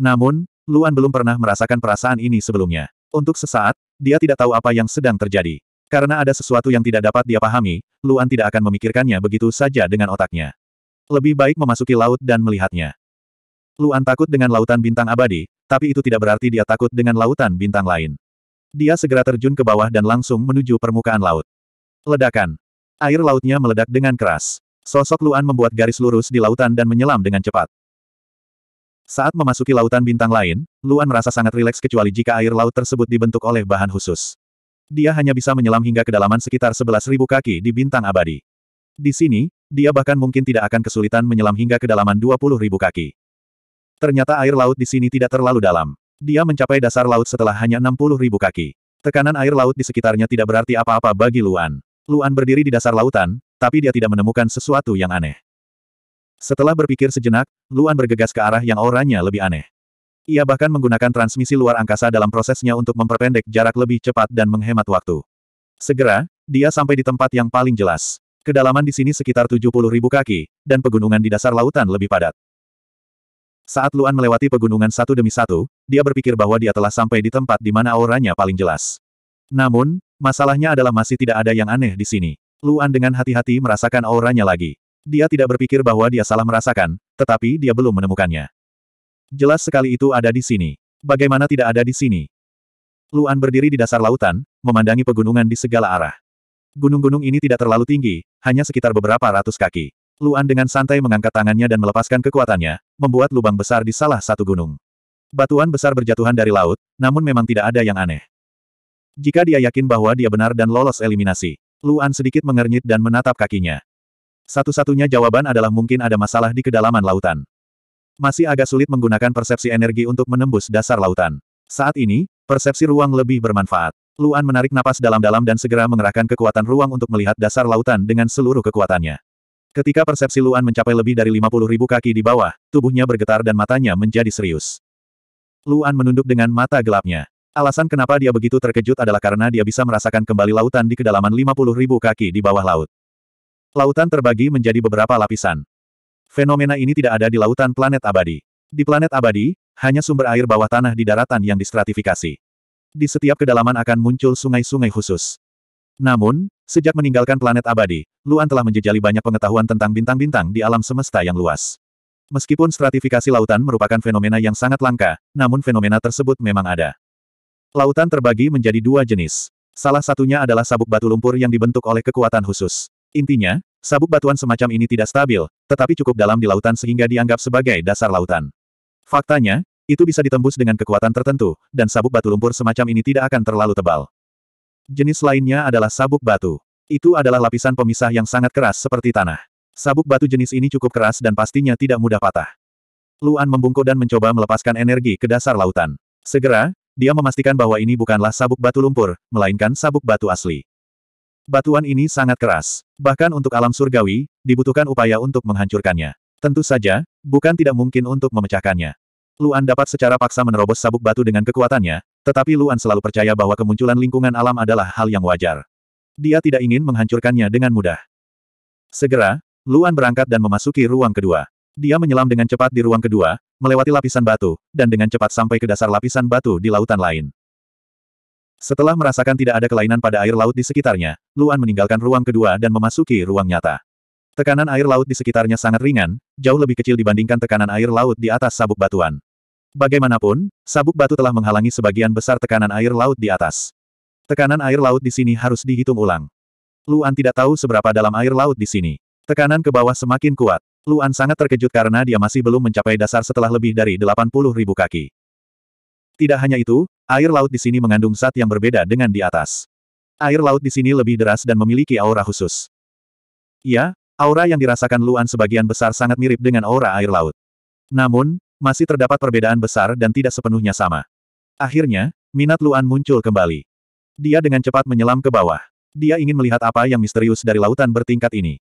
Namun, Luan belum pernah merasakan perasaan ini sebelumnya. Untuk sesaat, dia tidak tahu apa yang sedang terjadi. Karena ada sesuatu yang tidak dapat dia pahami, Luan tidak akan memikirkannya begitu saja dengan otaknya. Lebih baik memasuki laut dan melihatnya. Luan takut dengan lautan bintang abadi, tapi itu tidak berarti dia takut dengan lautan bintang lain. Dia segera terjun ke bawah dan langsung menuju permukaan laut. Ledakan. Air lautnya meledak dengan keras. Sosok Luan membuat garis lurus di lautan dan menyelam dengan cepat. Saat memasuki lautan bintang lain, Luan merasa sangat rileks kecuali jika air laut tersebut dibentuk oleh bahan khusus. Dia hanya bisa menyelam hingga kedalaman sekitar 11.000 kaki di bintang abadi. Di sini, dia bahkan mungkin tidak akan kesulitan menyelam hingga kedalaman 20 ribu kaki. Ternyata air laut di sini tidak terlalu dalam. Dia mencapai dasar laut setelah hanya 60 ribu kaki. Tekanan air laut di sekitarnya tidak berarti apa-apa bagi Luan. Luan berdiri di dasar lautan, tapi dia tidak menemukan sesuatu yang aneh. Setelah berpikir sejenak, Luan bergegas ke arah yang auranya lebih aneh. Ia bahkan menggunakan transmisi luar angkasa dalam prosesnya untuk memperpendek jarak lebih cepat dan menghemat waktu. Segera, dia sampai di tempat yang paling jelas. Kedalaman di sini sekitar 70 ribu kaki, dan pegunungan di dasar lautan lebih padat. Saat Luan melewati pegunungan satu demi satu, dia berpikir bahwa dia telah sampai di tempat di mana auranya paling jelas. Namun, masalahnya adalah masih tidak ada yang aneh di sini. Luan dengan hati-hati merasakan auranya lagi. Dia tidak berpikir bahwa dia salah merasakan, tetapi dia belum menemukannya. Jelas sekali itu ada di sini. Bagaimana tidak ada di sini? Luan berdiri di dasar lautan, memandangi pegunungan di segala arah. Gunung-gunung ini tidak terlalu tinggi, hanya sekitar beberapa ratus kaki. Luan dengan santai mengangkat tangannya dan melepaskan kekuatannya, membuat lubang besar di salah satu gunung. Batuan besar berjatuhan dari laut, namun memang tidak ada yang aneh. Jika dia yakin bahwa dia benar dan lolos eliminasi, Luan sedikit mengernyit dan menatap kakinya. Satu-satunya jawaban adalah mungkin ada masalah di kedalaman lautan. Masih agak sulit menggunakan persepsi energi untuk menembus dasar lautan. Saat ini, persepsi ruang lebih bermanfaat. Luan menarik napas dalam-dalam dan segera mengerahkan kekuatan ruang untuk melihat dasar lautan dengan seluruh kekuatannya. Ketika persepsi Luan mencapai lebih dari 50 ribu kaki di bawah, tubuhnya bergetar dan matanya menjadi serius. Luan menunduk dengan mata gelapnya. Alasan kenapa dia begitu terkejut adalah karena dia bisa merasakan kembali lautan di kedalaman 50 ribu kaki di bawah laut. Lautan terbagi menjadi beberapa lapisan. Fenomena ini tidak ada di lautan planet abadi. Di planet abadi, hanya sumber air bawah tanah di daratan yang distratifikasi di setiap kedalaman akan muncul sungai-sungai khusus. Namun, sejak meninggalkan planet abadi, Luan telah menjejali banyak pengetahuan tentang bintang-bintang di alam semesta yang luas. Meskipun stratifikasi lautan merupakan fenomena yang sangat langka, namun fenomena tersebut memang ada. Lautan terbagi menjadi dua jenis. Salah satunya adalah sabuk batu lumpur yang dibentuk oleh kekuatan khusus. Intinya, sabuk batuan semacam ini tidak stabil, tetapi cukup dalam di lautan sehingga dianggap sebagai dasar lautan. Faktanya, itu bisa ditembus dengan kekuatan tertentu, dan sabuk batu lumpur semacam ini tidak akan terlalu tebal. Jenis lainnya adalah sabuk batu. Itu adalah lapisan pemisah yang sangat keras seperti tanah. Sabuk batu jenis ini cukup keras dan pastinya tidak mudah patah. Luan membungkuk dan mencoba melepaskan energi ke dasar lautan. Segera, dia memastikan bahwa ini bukanlah sabuk batu lumpur, melainkan sabuk batu asli. Batuan ini sangat keras. Bahkan untuk alam surgawi, dibutuhkan upaya untuk menghancurkannya. Tentu saja, bukan tidak mungkin untuk memecahkannya. Luan dapat secara paksa menerobos sabuk batu dengan kekuatannya, tetapi Luan selalu percaya bahwa kemunculan lingkungan alam adalah hal yang wajar. Dia tidak ingin menghancurkannya dengan mudah. Segera, Luan berangkat dan memasuki ruang kedua. Dia menyelam dengan cepat di ruang kedua, melewati lapisan batu, dan dengan cepat sampai ke dasar lapisan batu di lautan lain. Setelah merasakan tidak ada kelainan pada air laut di sekitarnya, Luan meninggalkan ruang kedua dan memasuki ruang nyata. Tekanan air laut di sekitarnya sangat ringan, jauh lebih kecil dibandingkan tekanan air laut di atas sabuk batuan. Bagaimanapun, sabuk batu telah menghalangi sebagian besar tekanan air laut di atas. Tekanan air laut di sini harus dihitung ulang. Luan tidak tahu seberapa dalam air laut di sini. Tekanan ke bawah semakin kuat. Luan sangat terkejut karena dia masih belum mencapai dasar setelah lebih dari 80 ribu kaki. Tidak hanya itu, air laut di sini mengandung zat yang berbeda dengan di atas. Air laut di sini lebih deras dan memiliki aura khusus. Ya, Aura yang dirasakan Luan sebagian besar sangat mirip dengan aura air laut. Namun, masih terdapat perbedaan besar dan tidak sepenuhnya sama. Akhirnya, minat Luan muncul kembali. Dia dengan cepat menyelam ke bawah. Dia ingin melihat apa yang misterius dari lautan bertingkat ini.